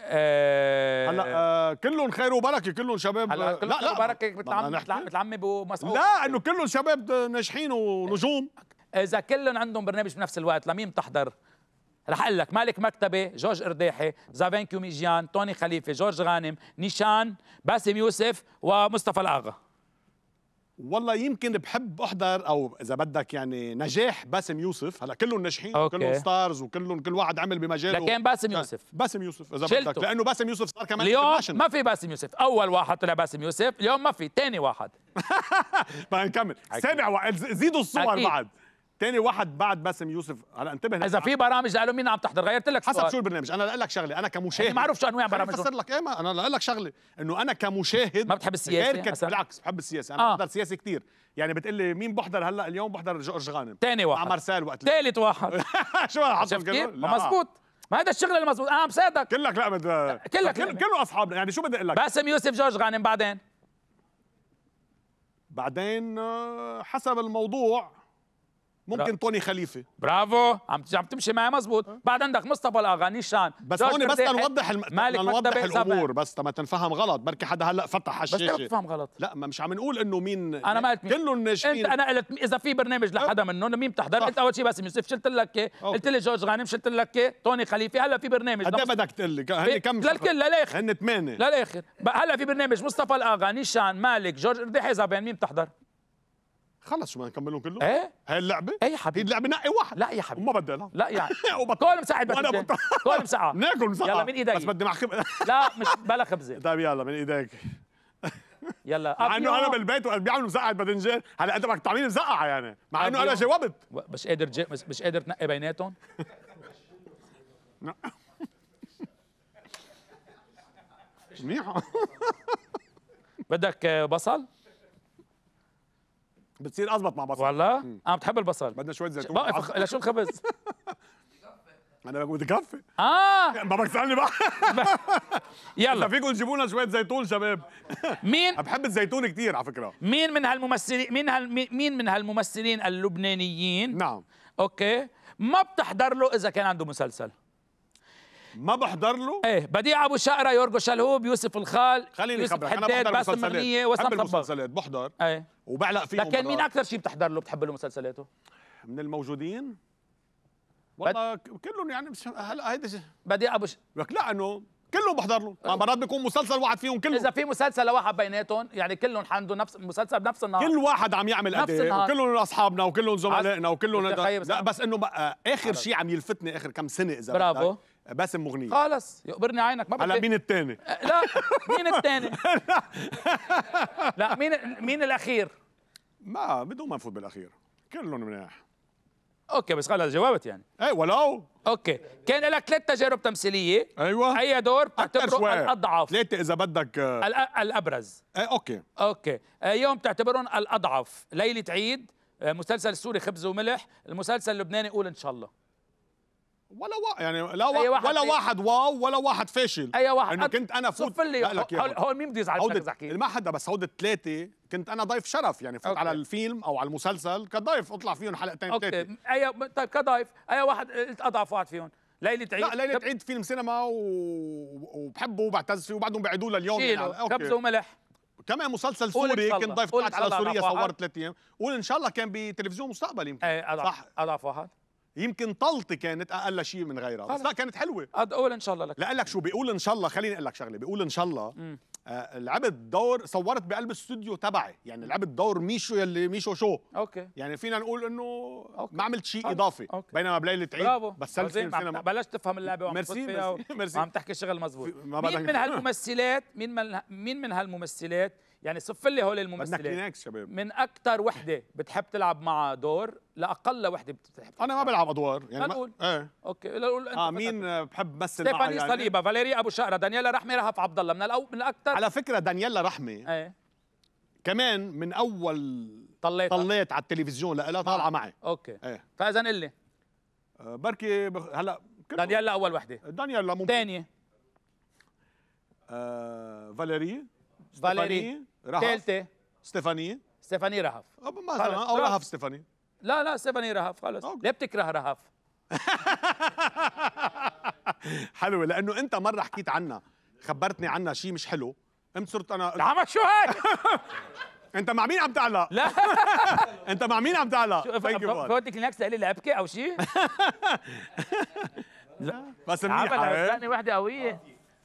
أه هلا أه كلهم خير وبركه كلهم شباب هلا كلهم لا خير وبركه مثل عمي مثل عمي مسعود لا انه كلهم شباب ناجحين ونجوم إيه، اذا كلهم عندهم برنامج بنفس الوقت لمين بتحضر؟ رح اقول لك مالك مكتبه، جورج ارداحي، زافين كيوميجيان توني خليفه، جورج غانم، نيشان، باسم يوسف ومصطفى الاغا والله يمكن بحب احضر او اذا بدك يعني نجاح باسم يوسف هلا كلهم ناجحين كلهم ستارز وكلهم كل واحد عمل بمجاله لكن باسم يوسف باسم يوسف اذا شلته. بدك لانه باسم يوسف صار كمان اليوم ما في باسم يوسف اول واحد طلع باسم يوسف اليوم ما في ثاني واحد ما نكمل سابع واحد زيدوا الصور بعد تاني واحد بعد باسم يوسف هلا انتبه اذا في برامج قالوا مين عم تحضر غيرت لك حسب شو البرنامج انا لأقول لك شغله انا كمشاهد معروف شو انواع برامج بفسر لك ايه ما انا لأقول لك شغله انه انا كمشاهد ما بتحب السياسه غير كت... بالعكس بحب السياسه انا آه. بحضر سياسه كثير يعني بتقول لي مين بحضر هلا اليوم بحضر جورج غانم تاني واحد مع مرسال وقت ثالث واحد شو حضرت مزبوط ما هذا الشغل المزبوط انا عم صادق كلك لا بد كلك كله اصحابنا يعني شو بدي اقول لك باسم يوسف جورج غانم بعدين بعدين آه، حسب الموضوع ممكن توني خليفه برافو عم عم تمشي معي مزبوط أه؟ بعد عندك مصطفى الاغاني شان بس هون بس نوضح الم... نوضح الامور بس ما تنفهم غلط بركي حدا هلا فتح الشاشه بس تفهم غلط لا ما مش عم نقول انه مين انا ما قلت كلهم ناجحين انت انا قلت اذا في برنامج أه؟ لحدا منهم مين بتحضر قلت اول شيء بس يوسف شلت لك قلت لي جورج غانم شلت لك توني خليفه هلا في برنامج قد إيه بدك تقول لي هن كم للكل للاخر هن ثمانيه للاخر هلا في برنامج مصطفى الاغاني شان مالك جورج ارداحي زبان مين بتحضر خلص شو بدنا نكملهم كلهم؟ ايه هاي اللعبه؟ ايه يا حبيبي اللعبه نقي واحد لا يا حبيبي وما بدلها لا يا حبيبي كل مساعد بدي كل مساعد ناكل مساعد يلا من ايديك بس بدي مع خبزه لا مش بلا خبزه طيب يلا من ايديك يلا مع انه انا بالبيت وقال بيعملوا مزقعه باذنجان هلا انت بدك تعملي مزقعه يعني مع انه انا جاوبت مش قادر جي... مش, مش قادر تنقي بيناتهم منيحه بدك بصل؟ بتصير اضبط مع بصل والله انا بتحب البصل بدنا شويه زيتون بقى لشو الخبز انا بقول كفي اه ما بتسالني بقى يلا فيكم تجيبوا لنا شويه زيتون شباب مين بحب الزيتون كثير على فكره مين من هالممثلين مين هال... مين من هالممثلين اللبنانيين نعم اوكي ما بتحضر له اذا كان عنده مسلسل ما بحضر له ايه بديع ابو شقره يورجو شلهوب يوسف الخال خليني اخبرك انا بحضر مسلسلات بحضر المسلسلات بحضر ايه وبعلق فيهم لكن مين اكثر شيء بتحضر له بتحب له مسلسلاته من الموجودين والله كلهم يعني مش هلا هيدا بدي ابو لك لا انه كلهم بحضر له أه. مرات بيكون مسلسل واحد فيهم كلهم اذا في مسلسل لواحد بيناتهم يعني كلهم عنده نفس مسلسل بنفس النهار كل واحد عم يعمل اداء وكلهم اصحابنا وكلهم زملائنا وكلهم لا بس انه اخر أه. شيء عم يلفتني اخر كم سنه اذا برافو باسم مغنيه خالص يقبرني عينك ما هلا مين الثاني؟ أه، لا مين الثاني؟ لا مين مين الاخير؟ ما بدون ما نفوت بالاخير كلهم مناح اوكي بس خلص جاوبت يعني اي ولو اوكي كان لك ثلاث تجارب تمثيليه ايوه اي دور بتعتبره الاضعف ثلاثه اذا بدك آه. الابرز اي اوكي اوكي آه، يوم تعتبرهم الاضعف ليله عيد مسلسل سوري خبز وملح المسلسل اللبناني قول ان شاء الله ولا وا... يعني لا وا... واحد ولا إيه؟ واحد واو ولا واحد فاشل اي واحد انه كنت انا فوت لي لك هو مين بده يزعل تحكي ما حدا بس هودي ثلاثه كنت انا ضيف شرف يعني فوت أوكي. على الفيلم او على المسلسل كضيف اطلع فيهم حلقتين ثلاثه اي طيب كضيف اي واحد قلت اضعف واحد فيهم ليلة عيد لا ليلة كب... عيد فيلم سينما و... وبحبه وبعتز فيه وبعدهم بيعيدوه لليوم يعني اوكي كبسه وملح كمان مسلسل سوري كنت ضيف طلعت على سوريا صورت ثلاث ايام قول ان شاء الله كان بتلفزيون مستقبل يمكن ايه أضعف. صح اضعف واحد يمكن طلطي كانت اقل شيء من غيرها بس لا كانت حلوه قد اقول ان شاء الله لك لا لك شو بيقول ان شاء الله خليني اقول لك شغله بيقول ان شاء الله آه لعبت دور صورت بقلب الاستوديو تبعي يعني لعبت دور ميشو يلي ميشو شو اوكي يعني فينا نقول انه أوكي. ما عملت شيء اضافي أوكي. بينما بليله عيد برافو بس بلشت تفهم اللعبه وعم ميرسي ميرسي, ميرسي. تحكي شغل مزبوط مين من هالممثلات مين مين من هالممثلات يعني صف لي هول الممثلين شباب من اكثر وحده بتحب تلعب مع دور لاقل وحده بتحب انا ما بلعب ادوار يعني ما نقول ايه اوكي نقول انت اه مين آه، بحب مثل ستيفاني يعني ستيفاني صليبه ابو شقره دانيلا رحمه رهف عبد الله من الأو... من اكثر على فكره دانييلا رحمه ايه كمان من اول طليت طليت على التلفزيون لها طالعه آه. معي اوكي ايه فاذا قل لي آه، بركي بخ... هلا دانييلا اول وحده دانييلا ممكن ثانيه آه فاليري فاليري رهف تالتة ستيفانية ستيفاني رهف مثلا او رهف ستيفاني لا لا ستيفاني رهف خلص أوكي. ليه بتكره رهف؟ حلوة لأنه أنت مرة حكيت عنها خبرتني عنها شيء مش حلو قمت صرت أنا عمك شو هيك؟ انت مع مين عم تعلق؟ لا انت مع مين عم تعلق؟ ثانك يو فوتك النكسه لي لابكي او شيء؟ لا بس منيحه عمل إيه؟ وحده قويه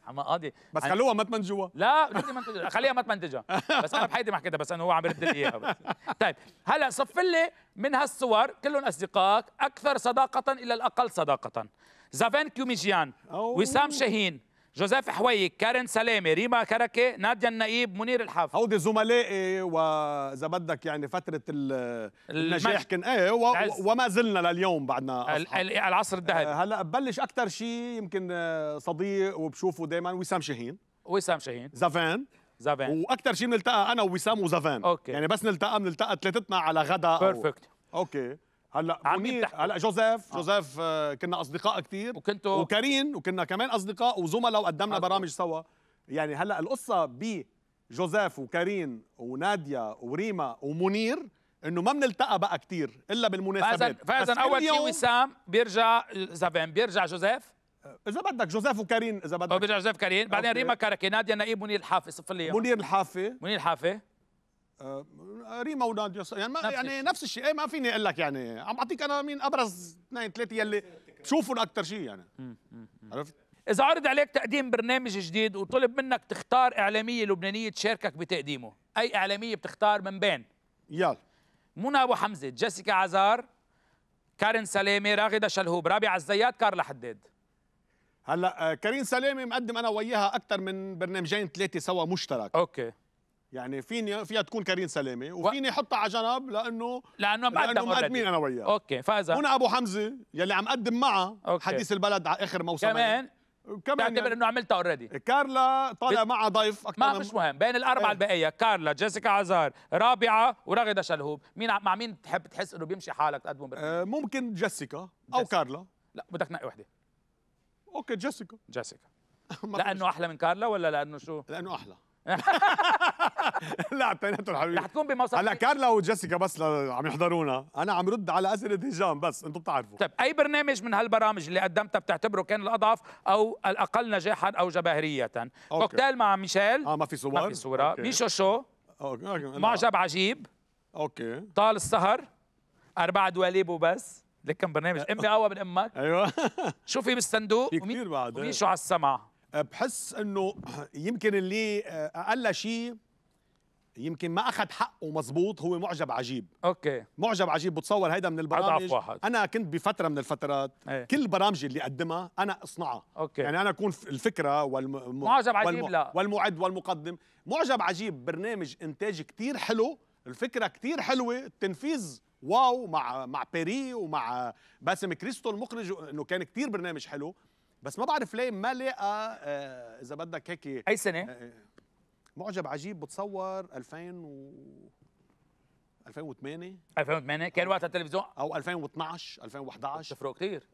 حما قاضي بس خلوها ما تمنجوا لا بدي منتجها خليها ما تمنتجها بس انا بحياتي ما حكيتها بس انه هو عم برد اياها طيب هلا صف لي من هالصور كلهم اصدقائك اكثر صداقه الى الاقل صداقه زافين كيوميجيان وسام شاهين جوزيف حويك كارن سلامه ريما كركي ناديا النقيب منير الحافظ هودي زملائي واذا بدك يعني فتره النجاح كان ايه و... وما زلنا لليوم بعدنا أصحاب. العصر الذهبي آه، هلا ببلش اكثر شيء يمكن آه، صديق وبشوفه دائما وسام شاهين وسام شاهين زافان زافان واكثر شيء بنلتقى انا ووسام وزافان أوكي. يعني بس نلتقى بنلتقى ثلاثتنا على غدا بيرفكت أو... اوكي هلا منير هلا جوزيف آه. جوزيف آه، كنا اصدقاء كثير وكنتوا وكارين وكنا كمان اصدقاء وزملاء وقدمنا برامج سوا يعني هلا القصه ب جوزيف وكارين وناديا وريما ومنير انه ما بنلتقى بقى كثير الا بالمناسبات فاذا اول شيء وسام بيرجع زافين بيرجع جوزيف آه، اذا بدك جوزيف وكارين اذا بدك بيرجع جوزيف كارين بعدين أوكي. ريما كركي ناديا نائب منير الحافي صف لي منير الحافي منير الحافي آه، ريما وناديو يعني ما نفس يعني نفس الشيء إيه، ما فيني اقول لك يعني عم اعطيك انا مين ابرز اثنين ثلاثه يلي بشوفهم اكثر شيء يعني عرفت اذا عرض عليك تقديم برنامج جديد وطلب منك تختار اعلاميه لبنانيه تشاركك بتقديمه اي اعلاميه بتختار من بين يلا منى ابو حمزه جيسيكا عزار كارن سلامه راغده شلهوب رابع الزيات كارلا حداد هلا آه، كارين سلامه مقدم انا وياها اكثر من برنامجين ثلاثه سوا مشترك اوكي يعني فيني فيها تكون كريم سلامه وفيني احطها على جنب لانه لانه مقدم لانه مقدمين انا وياه اوكي فاذا هنا ابو حمزه يلي عم قدم معه أوكي. حديث البلد على اخر موسم كمان يعني كمان تعتبر يعني انه عملتها اوريدي كارلا طالع بت... معها ضيف اكثر ما مش مهم بين الاربعه ايه. الباقيه كارلا جيسيكا عزار رابعه ورغده شلهوب مين مع مين تحب تحس انه بيمشي حالك تقدمه اه ممكن جيسيكا او كارلا لا بدك نقي وحده اوكي جيسيكا جيسيكا لانه احلى من كارلا ولا لانه شو لانه احلى لا اثنيناتهم الحبيب رح تكون بمسرح هلا كارلا وجيسيكا بس عم يحضرونا انا عم رد على اسئله هجام بس انتم بتعرفوا طيب اي برنامج من هالبرامج اللي قدمتها بتعتبره كان الاضعف او الاقل نجاحا او جماهيريه كوكتيل مع ميشيل اه ما في صور ما في صوره أوكي. ميشو شو أوكي. أوكي. معجب عجيب اوكي طال السهر اربع دواليب وبس لك كم برنامج امي اقوى من امك ايوه شو في بالصندوق في كثير بعد ومين شو على السمع بحس انه يمكن اللي آه، اقل شيء يمكن ما اخذ حقه مزبوط هو معجب عجيب اوكي معجب عجيب بتصور هيدا من البرامج اضعف واحد انا كنت بفتره من الفترات ايه؟ كل برامجي اللي اقدمها انا اصنعها اوكي يعني انا اكون الفكره والم... معجب عجيب والم... لا والمعد والمقدم معجب عجيب برنامج انتاج كتير حلو الفكره كتير حلوه التنفيذ واو مع مع بيري ومع باسم كريستو المخرج انه كان كتير برنامج حلو بس ما بعرف ليه ما لقى آه، اذا بدك هيك اي سنه؟ آه، آه، معجب عجيب بتصور 2000 و 2008 2008 كان وقتها التلفزيون او 2012 2011 تفرق كثير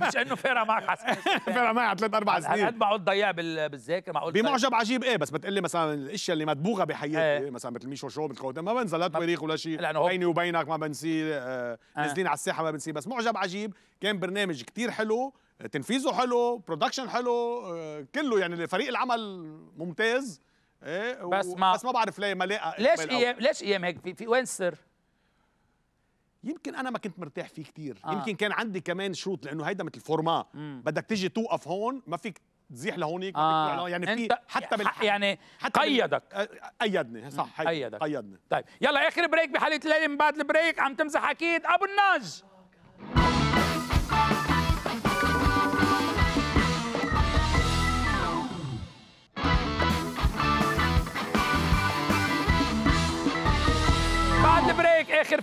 مش انه فارق معك على فارق معي على ثلاث اربع سنين قد بقعد ضيع بالذاكره معقول بمعجب عجيب ايه بس بتقلي مثلا الاشياء اللي مدبوغه بحياتي ايه. إيه، مثلا مثل ميشو شو مثل ما بنزل لا تواريخ ولا شيء بيني وبينك ما بنسيه آه،, آه نازلين على الساحه ما بنسيه بس معجب عجيب كان برنامج كثير حلو تنفيذه حلو برودكشن حلو آه، كله يعني فريق العمل ممتاز ايه بس ما بس ما بعرف ليه ما لاقى آه، ليش ايام ليش ايام هيك في في وين السر؟ يمكن انا ما كنت مرتاح فيه كثير آه. يمكن كان عندي كمان شروط لانه هيدا مثل فورما بدك تيجي توقف هون ما فيك تزيح لهونيك آه. يعني في يعني حتى بال يعني حتى قيدك بال... قيدني صح قيدك قيدني طيب يلا اخر بريك بحلقه الليل من بعد البريك عم تمزح اكيد ابو الناج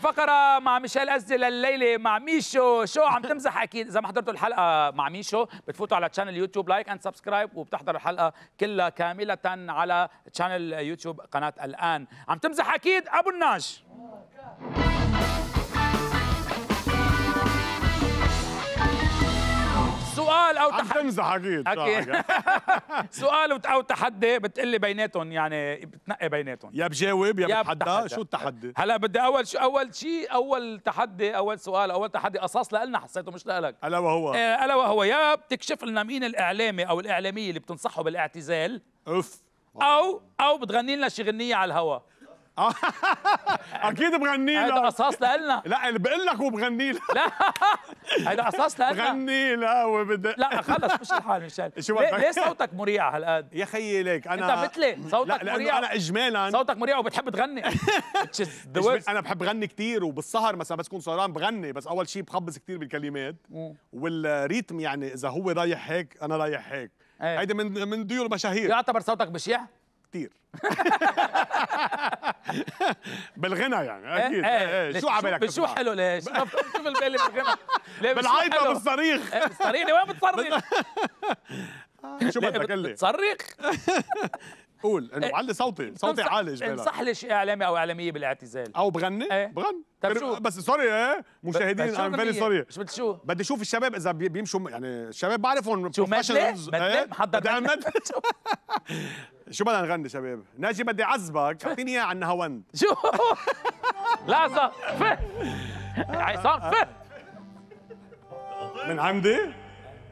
فقرة مع ميشيل أزل الليلة مع ميشو شو عم تمزح أكيد إذا ما حضرتوا الحلقة مع ميشو بتفوتوا على تشانل يوتيوب لايك أند سبسكرايب وبتحضروا الحلقة كلها كاملة على تشانل يوتيوب قناة الآن عم تمزح أكيد أبو الناج سؤال او تحدي عم تمزح اكيد سؤال او تحدي بتقلي بيناتهم يعني بتنقي بيناتهم يا بجاوب يا, يا بتحدى شو التحدي هلا بدي اول شو اول شيء اول تحدي اول سؤال اول تحدي قصاص لنا حسيته مش لك الا وهو آه، الا وهو يا بتكشف لنا مين الاعلامي او الاعلاميه اللي بتنصحه بالاعتزال اوف او او بتغني لنا شي غنيه على الهواء اكيد بغني لك هيدا قصاص لنا لا اللي بقول لك وبغني لك لا هيدا قصاص لنا بغني لها وبدي لا خلص مش الحال مشان شو ليه, ليه صوتك مريع هالقد يا خيي ليك انا انت مثلي صوتك لا مريع انا اجمالا صوتك مريع وبتحب تغني انا بحب غني كثير وبالسهر مثلا بس كون سهران بغني بس اول شيء بخبص كثير بالكلمات والريتم يعني اذا هو رايح هيك انا رايح هيك إيه. هيدي من من ديور مشاهير يعتبر صوتك بشع كتير بالغنى يعني إيه؟ اكيد ايه ايه شو عبالك شو حلو ليش شوف البالي بالغنى بالعيطه بالصريخ بالصريخ إيه، وين بتصرخ شو بدك لي بتصرخ قول انه إيه. علي صوتي صوتي عالي جميلة انصح لي اعلامي او اعلاميه بالاعتزال او بغني ايه؟ بغني طيب شو آه، بس سوري ايه مشاهدين ام فيري سوري شو بدي شو بدي اشوف الشباب اذا بيمشوا يعني الشباب بعرفهم شو مدلي ايه محضر بدي اعمل شو بدنا نغني شباب ناجي بدي اعذبك اعطيني اياها عن نهاوند شو لحظه فه عصام فه من عندي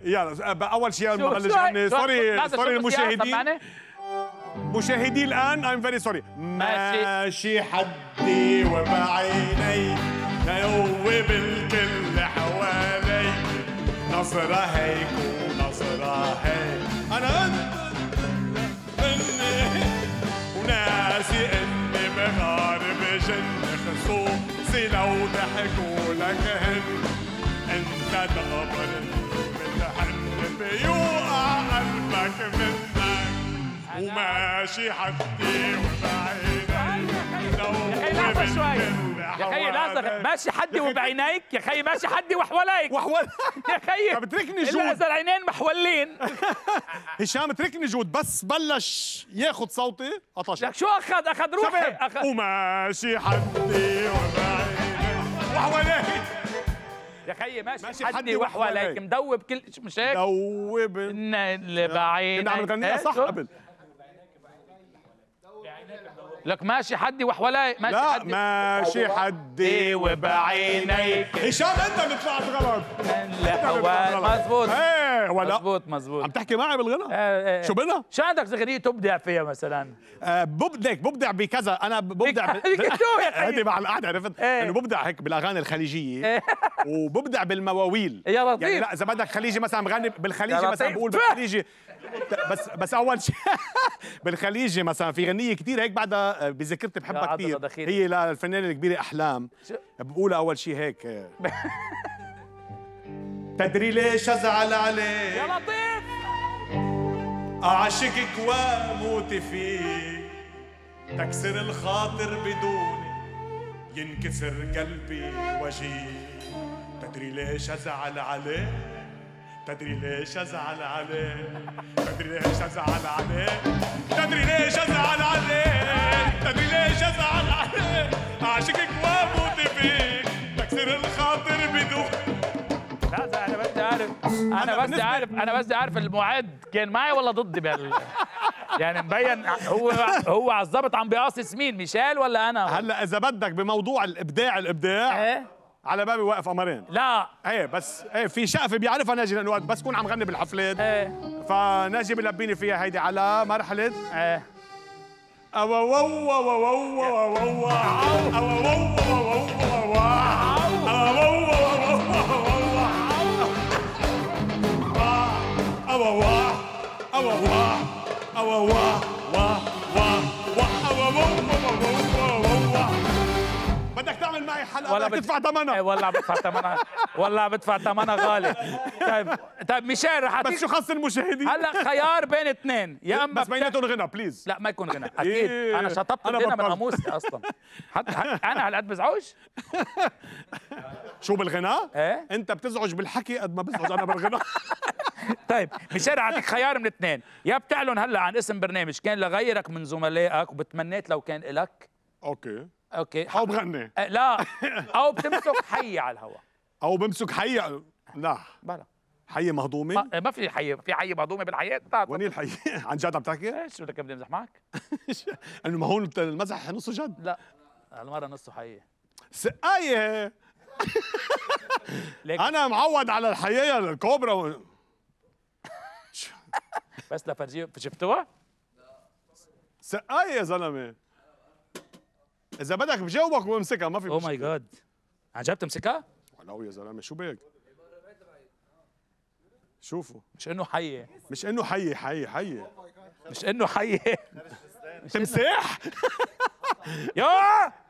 يلا اول شيء ما قلش عني سوري سوري المشاهدين مشاهدي الان ايم فيري سوري ماشي حدي وبعيني دوب الكل حوالي نصرة هيك ونصرة هيك أنا وناسي إني مغارب جن خصوصي لو ضحكوا لك هن أنت تغبر المتحنف يوقع قلبك مني وماشي حدي وبعينيك يا خي لحظة شوي يا خي لحظة ماشي حدي وبعينيك يا خي ماشي حدي وحواليك وحواليك يا خي طب اتركني جود إذا العينين محولين هشام اتركني جود بس بلش ياخد صوتي قطش لك شو أخذ أخذ روحي أخذ وماشي حدي وبعينيك وحواليك يا خيي ماشي, ماشي حدي وحواليك مدوب كل مش هيك دوب اللي بعينك كنا عم نغنيها صح إيه؟ قبل لك ماشي حدي وحولاي ماشي لا حدي ماشي حدي وبعينيك هشام انت اللي طلعت غلط مظبوط ولا مزبوط مزبوط عم تحكي معي بالغنى آه آه, آه. شو بنا شو عندك زغنية تبدع فيها مثلا آه ببدع ببدع بكذا انا ببدع ب... مع القعده عرفت آه انه ببدع هيك بالاغاني الخليجيه إيه. وببدع بالمواويل يا لطيف يعني لا اذا بدك خليجي مثلا بغني بالخليجي مثلا بقول بالخليجي بس بس اول شيء بالخليجي مثلا في غنيه كثير هيك بعدها آه، بذاكرتي بحبها كثير هي للفنانه الكبيره احلام بقولها اول شيء هيك تدري ليش ازعل عليك يا لطيف اعشقك واموت فيك تكسر الخاطر بدوني ينكسر قلبي وجيه تدري ليش ازعل عليك تدري ليش ازعل عليك تدري ليش ازعل عليك تدري ليش ازعل عليك تدري ليش ازعل عليك اعشقك واموت فيك انا بس عارف انا بس عارف المعد كان معايا ولا ضدي بال يعني مبين هو هو على الظابط عم بيقاصص مين ميشيل ولا انا هلا اذا بدك بموضوع الابداع الابداع ايه على بابي واقف قمرين لا ايه بس ايه في شقفه بيعرفها ناجي لانه وقت بس كون عم غني بالحفلات ايه فناجي بلبيني فيها هيدي على مرحله ايه او بدك تعمل معي حلقه بدك تدفع ثمنها ولا بدفع ثمنها ولا بدفع ثمنها غالي طيب طيب ميشيل رح بس شو خص المشاهدين؟ هلا خيار بين اثنين يا إيه، اما بس بيناتهم غنى بليز لا ما يكون غنى اكيد إيه، انا شطبت الغنى من قاموسي اصلا حتى انا هالقد بزعج شو بالغنى؟ ايه انت بتزعج بالحكي قد ما بزعج انا بالغنى طيب ميشيل رح اعطيك خيار من اثنين يا بتعلن هلا عن اسم برنامج كان لغيرك من زملائك وبتمنيت لو كان الك اوكي اوكي او بغني أه، لا او بتمسك حي على الهواء او بمسك حي لا بلا حي مهضومه؟ ما في حي في حي مهضومه بالحياه بتاعته وين الحي؟ عن جد عم تحكي؟ ايش بدك بدي امزح معك؟ انه ما هو المزح نصه جد لا هالمره نصه حية سقايه انا معود على الحياه الكوبرا و... بس لفرجيه شفتوها؟ سقايه يا زلمه اذا بدك بجاوبك وامسكها ما في او ماي جاد عن جد بتمسكها؟ ولو يا زلمه شو بك؟ شوفوا مش انه حيه مش انه حيه حيه حيه مش انه حيه تمساح يا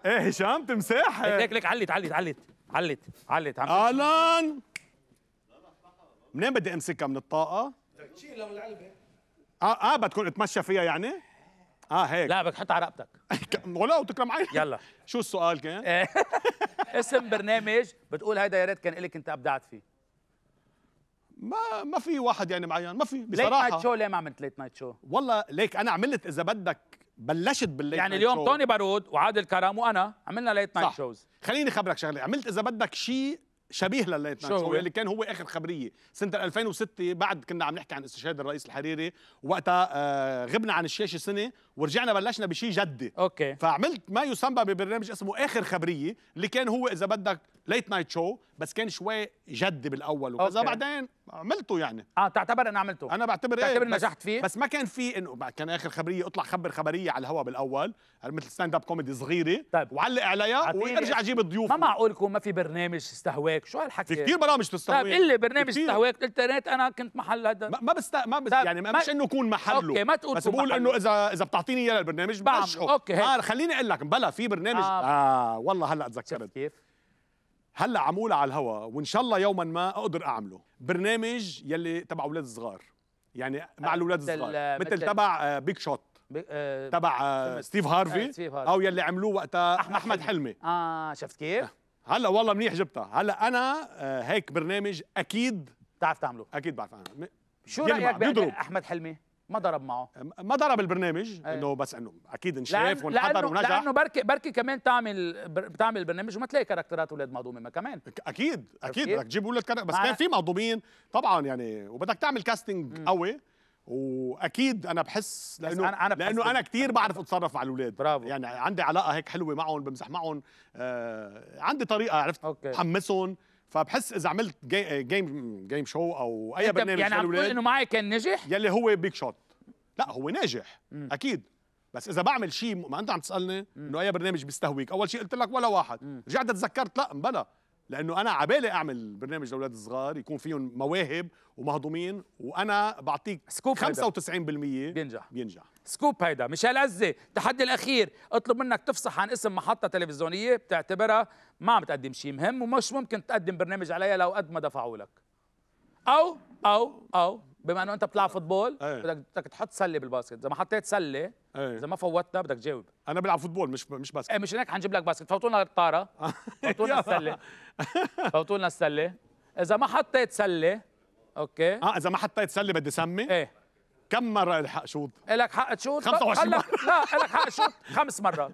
ايه هشام تمساح ليك ليك علت علت علت علت علت عم اهلا منين بدي امسكها من الطاقه؟ تشيلها من العلبه اه اه بدكم اتمشى فيها يعني؟ اه هيك لا بدك تحطها على رقبتك ولا تكرم عينك يلا شو السؤال كان؟ اسم برنامج بتقول هيدا يا ريت كان الك انت ابدعت فيه ما ما في واحد يعني معين ما في بصراحه ليت نايت شو ليه ما عملت ليت نايت شو والله ليك انا عملت اذا بدك بلشت بالليت يعني نايت اليوم شو. توني بارود وعادل كرم وانا عملنا ليت نايت صح. شوز خليني خبرك شغله عملت اذا بدك شيء شبيه لليت نايت شو, شو اللي كان هو اخر خبريه سنه 2006 بعد كنا عم نحكي عن استشهاد الرئيس الحريري وقتها آه، غبنا عن الشاشه سنه ورجعنا بلشنا بشيء جدي اوكي فعملت ما يسمى ببرنامج اسمه اخر خبريه اللي كان هو اذا بدك ليت نايت شو بس كان شوي جد بالاول وكذا بعدين عملته يعني اه تعتبر انا عملته انا بعتبر ايه تعتبر نجحت فيه بس ما كان في انه كان اخر خبريه اطلع خبر خبريه على الهواء بالاول يعني مثل ستاند اب كوميدي صغيره طيب. وعلق عليها وارجع اجيب الضيوف ما معقول يكون ما في برنامج استهواك شو هالحكي في كثير برامج تستهواك طيب لي برنامج استهواك قلت يا ريت انا كنت محل هذا ما ما بست ما طيب، يعني ما مش انه يكون محله اوكي ما تقول بس بقول انه اذا اذا بتعطيني اياه البرنامج بشحه اوكي هيك. آه خليني اقول لك بلا في برنامج آه. اه والله هلا تذكرت كيف هلا عم على الهوا وان شاء الله يوما ما اقدر اعمله برنامج يلي تبع اولاد الصغار يعني مع آه، الاولاد الصغار آه، مثل تبع بيك آه، شوت تبع ستيف هارفي او يلي عملوه وقتها احمد, أحمد حلمي. حلمي اه شفت كيف هلا والله منيح جبتها هلا انا هيك برنامج اكيد بتعرف تعمله اكيد بعرف اعمله شو رايك باحمد حلمي ما ضرب معه ما ضرب البرنامج أيه. انه بس انه اكيد انشاف ونحضر ونجح لانه بركي بركي كمان تعمل بتعمل برنامج وما تلاقي كاركترات اولاد مهضومه ما كمان اكيد اكيد بدك تجيب اولاد كاركتر بس كان في مهضومين طبعا يعني وبدك تعمل كاستنج قوي واكيد انا بحس لانه أنا أنا بحس لانه انا كثير بعرف اتصرف مع الاولاد برافو يعني عندي علاقه هيك حلوه معهم بمزح معهم آه عندي طريقه عرفت بحمسهم فبحس اذا عملت جي جيم جيم شو او اي برنامج يعني عم تقول انه معي كان نجح يلي هو بيج شوت لا هو ناجح مم. اكيد بس اذا بعمل شيء ما انت عم تسالني انه اي برنامج بيستهويك اول شيء قلت لك ولا واحد مم. رجعت تذكرت لا بلا لانه انا عبالي اعمل برنامج لاولاد الصغار يكون فيهم مواهب ومهضومين وانا بعطيك سكوب 95% بينجح بينجح سكوب هيدا ميشيل عزة التحدي الأخير اطلب منك تفصح عن اسم محطة تلفزيونية بتعتبرها ما عم تقدم شيء مهم ومش ممكن تقدم برنامج عليها لو قد ما دفعوا لك أو أو أو بما انه انت بتلعب أه. فوتبول بدك بدك تحط سله بالباسكت اذا ما حطيت سله اذا ما فوتتها بدك تجاوب انا بلعب فوتبول مش مش باسكت ايه مش هناك حنجيب لك باسكت فوتوا لنا الطاره فوتوا لنا السله فوتوا لنا السله اذا ما حطيت سله اوكي اه اذا ما حطيت سله بدي سمي ايه كم مره الحق شوط؟ لك حق تشوط 25 مره لا لك حق تشوط خمس مرات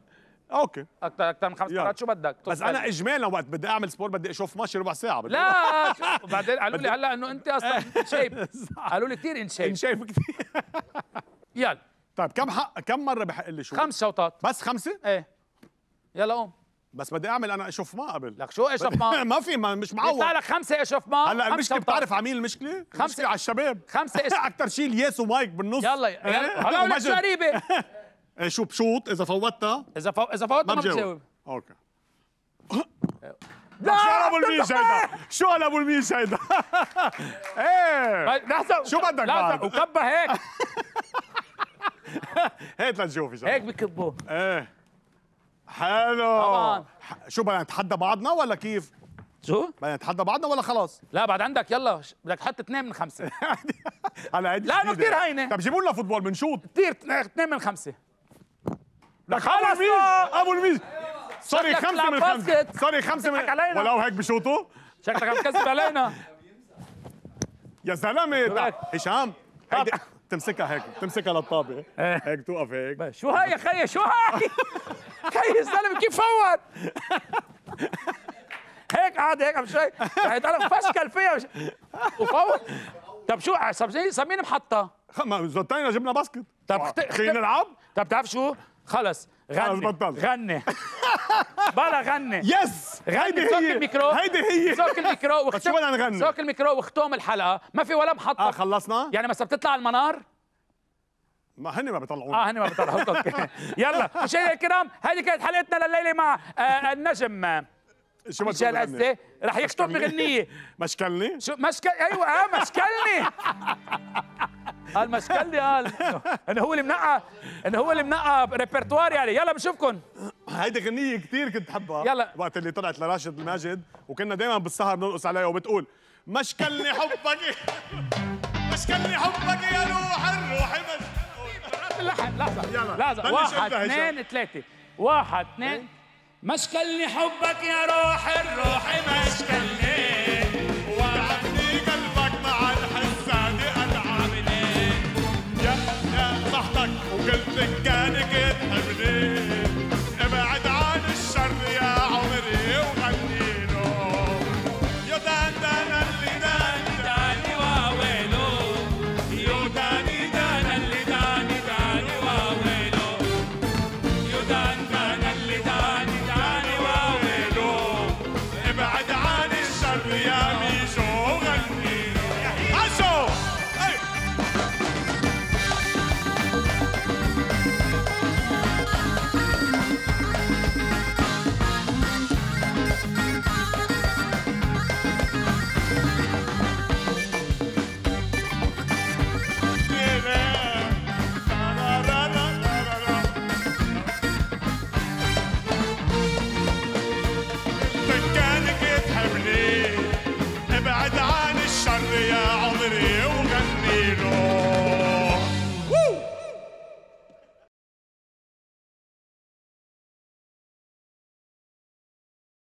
اوكي اكثر اكثر من خمس يعني. مرات شو بدك بس انا اجمالا وقت بدي اعمل سبور بدي اشوف ماشي ربع ساعه بدي. لا بعدين قالوا لي هلا انه انت اصلا شيب قالوا لي كثير ان شيب ان شيب كثير يلا طيب كم حق كم مره بحق لي شوط؟ خمس شوطات بس خمسه ايه يلا قوم بس بدي اعمل انا اشوف ما قبل لك شو اشوف ما ما في ما مش معوض لك خمسه اشوف ما هلا المشكله بتعرف عميل المشكله؟ خمسه على الشباب خمسه اشوف اكثر شيء الياس ومايك بالنص يلا إيه؟ هلا مش غريبه إيه، شو بشوط اذا فوتها اذا فو... اذا فوتها ما بتجاوب اوكي شو هلا ابو الميش هيدا؟ شو هلا ابو الميش هيدا؟ ايه لحظه شو بدك بعد؟ وكبه هيك هيك لنشوف هيك بكبوه ايه حلو طبعا شو بدنا نتحدى بعضنا ولا كيف؟ شو؟ بدنا نتحدى بعضنا ولا خلاص؟ لا بعد عندك يلا بدك تحط اثنين من خمسه هلا هيدي لا انه كثير هينه طب جيبوا لنا فوتبول بنشوط كثير اثنين من خمسه لك خلص ابو الميز سوري خمسه من خمسه سوري خمسه من ولو هيك بشوطوا شكلك عم تكذب علينا يا زلمه هشام تمسكها هيك تمسكها للطابه إيه. هيك توقف هيك شو هاي يا خي شو هاي خي الزلمه كيف فوت هيك قاعد هيك شوي شيء يتعرف فشكل فيها وفوت طب شو سميني محطه ما زتينا جبنا باسكت طب خلينا نلعب طب بتعرف شو خلص غني بطل آه، غني بلا غني يس غني سك الميكرو هيدي هي سوك الميكرو واختم نغني الميكرو وختم الحلقه ما في ولا محطه اه خلصنا يعني مثلا بتطلع على المنار ما هن ما بيطلعوا اه هن ما بيطلعوا يلا مشاهدينا الكرام هذه كانت حلقتنا لليله مع آه النجم شو مشان قصدي رح يخطب بغنيه مشكلني شو مشكل ايوه اه مشكلني قال مشكلني قال انه هو اللي منقى انه هو اللي منقى ريبرتوار يعني يلا بشوفكم هيدي غنيه كثير كنت حبها يلا وقت اللي طلعت لراشد الماجد وكنا دائما بالسهر نرقص عليها وبتقول مشكلني حبك مشكلني حبك يا روح الروح لحظة لحظه يلا لحظه واحد اثنين ثلاثه واحد اثنين مشكلني حبك يا روح الروح مشكلني وعدني قلبك مع الحساد العاملين يا صحتك وقلت كانك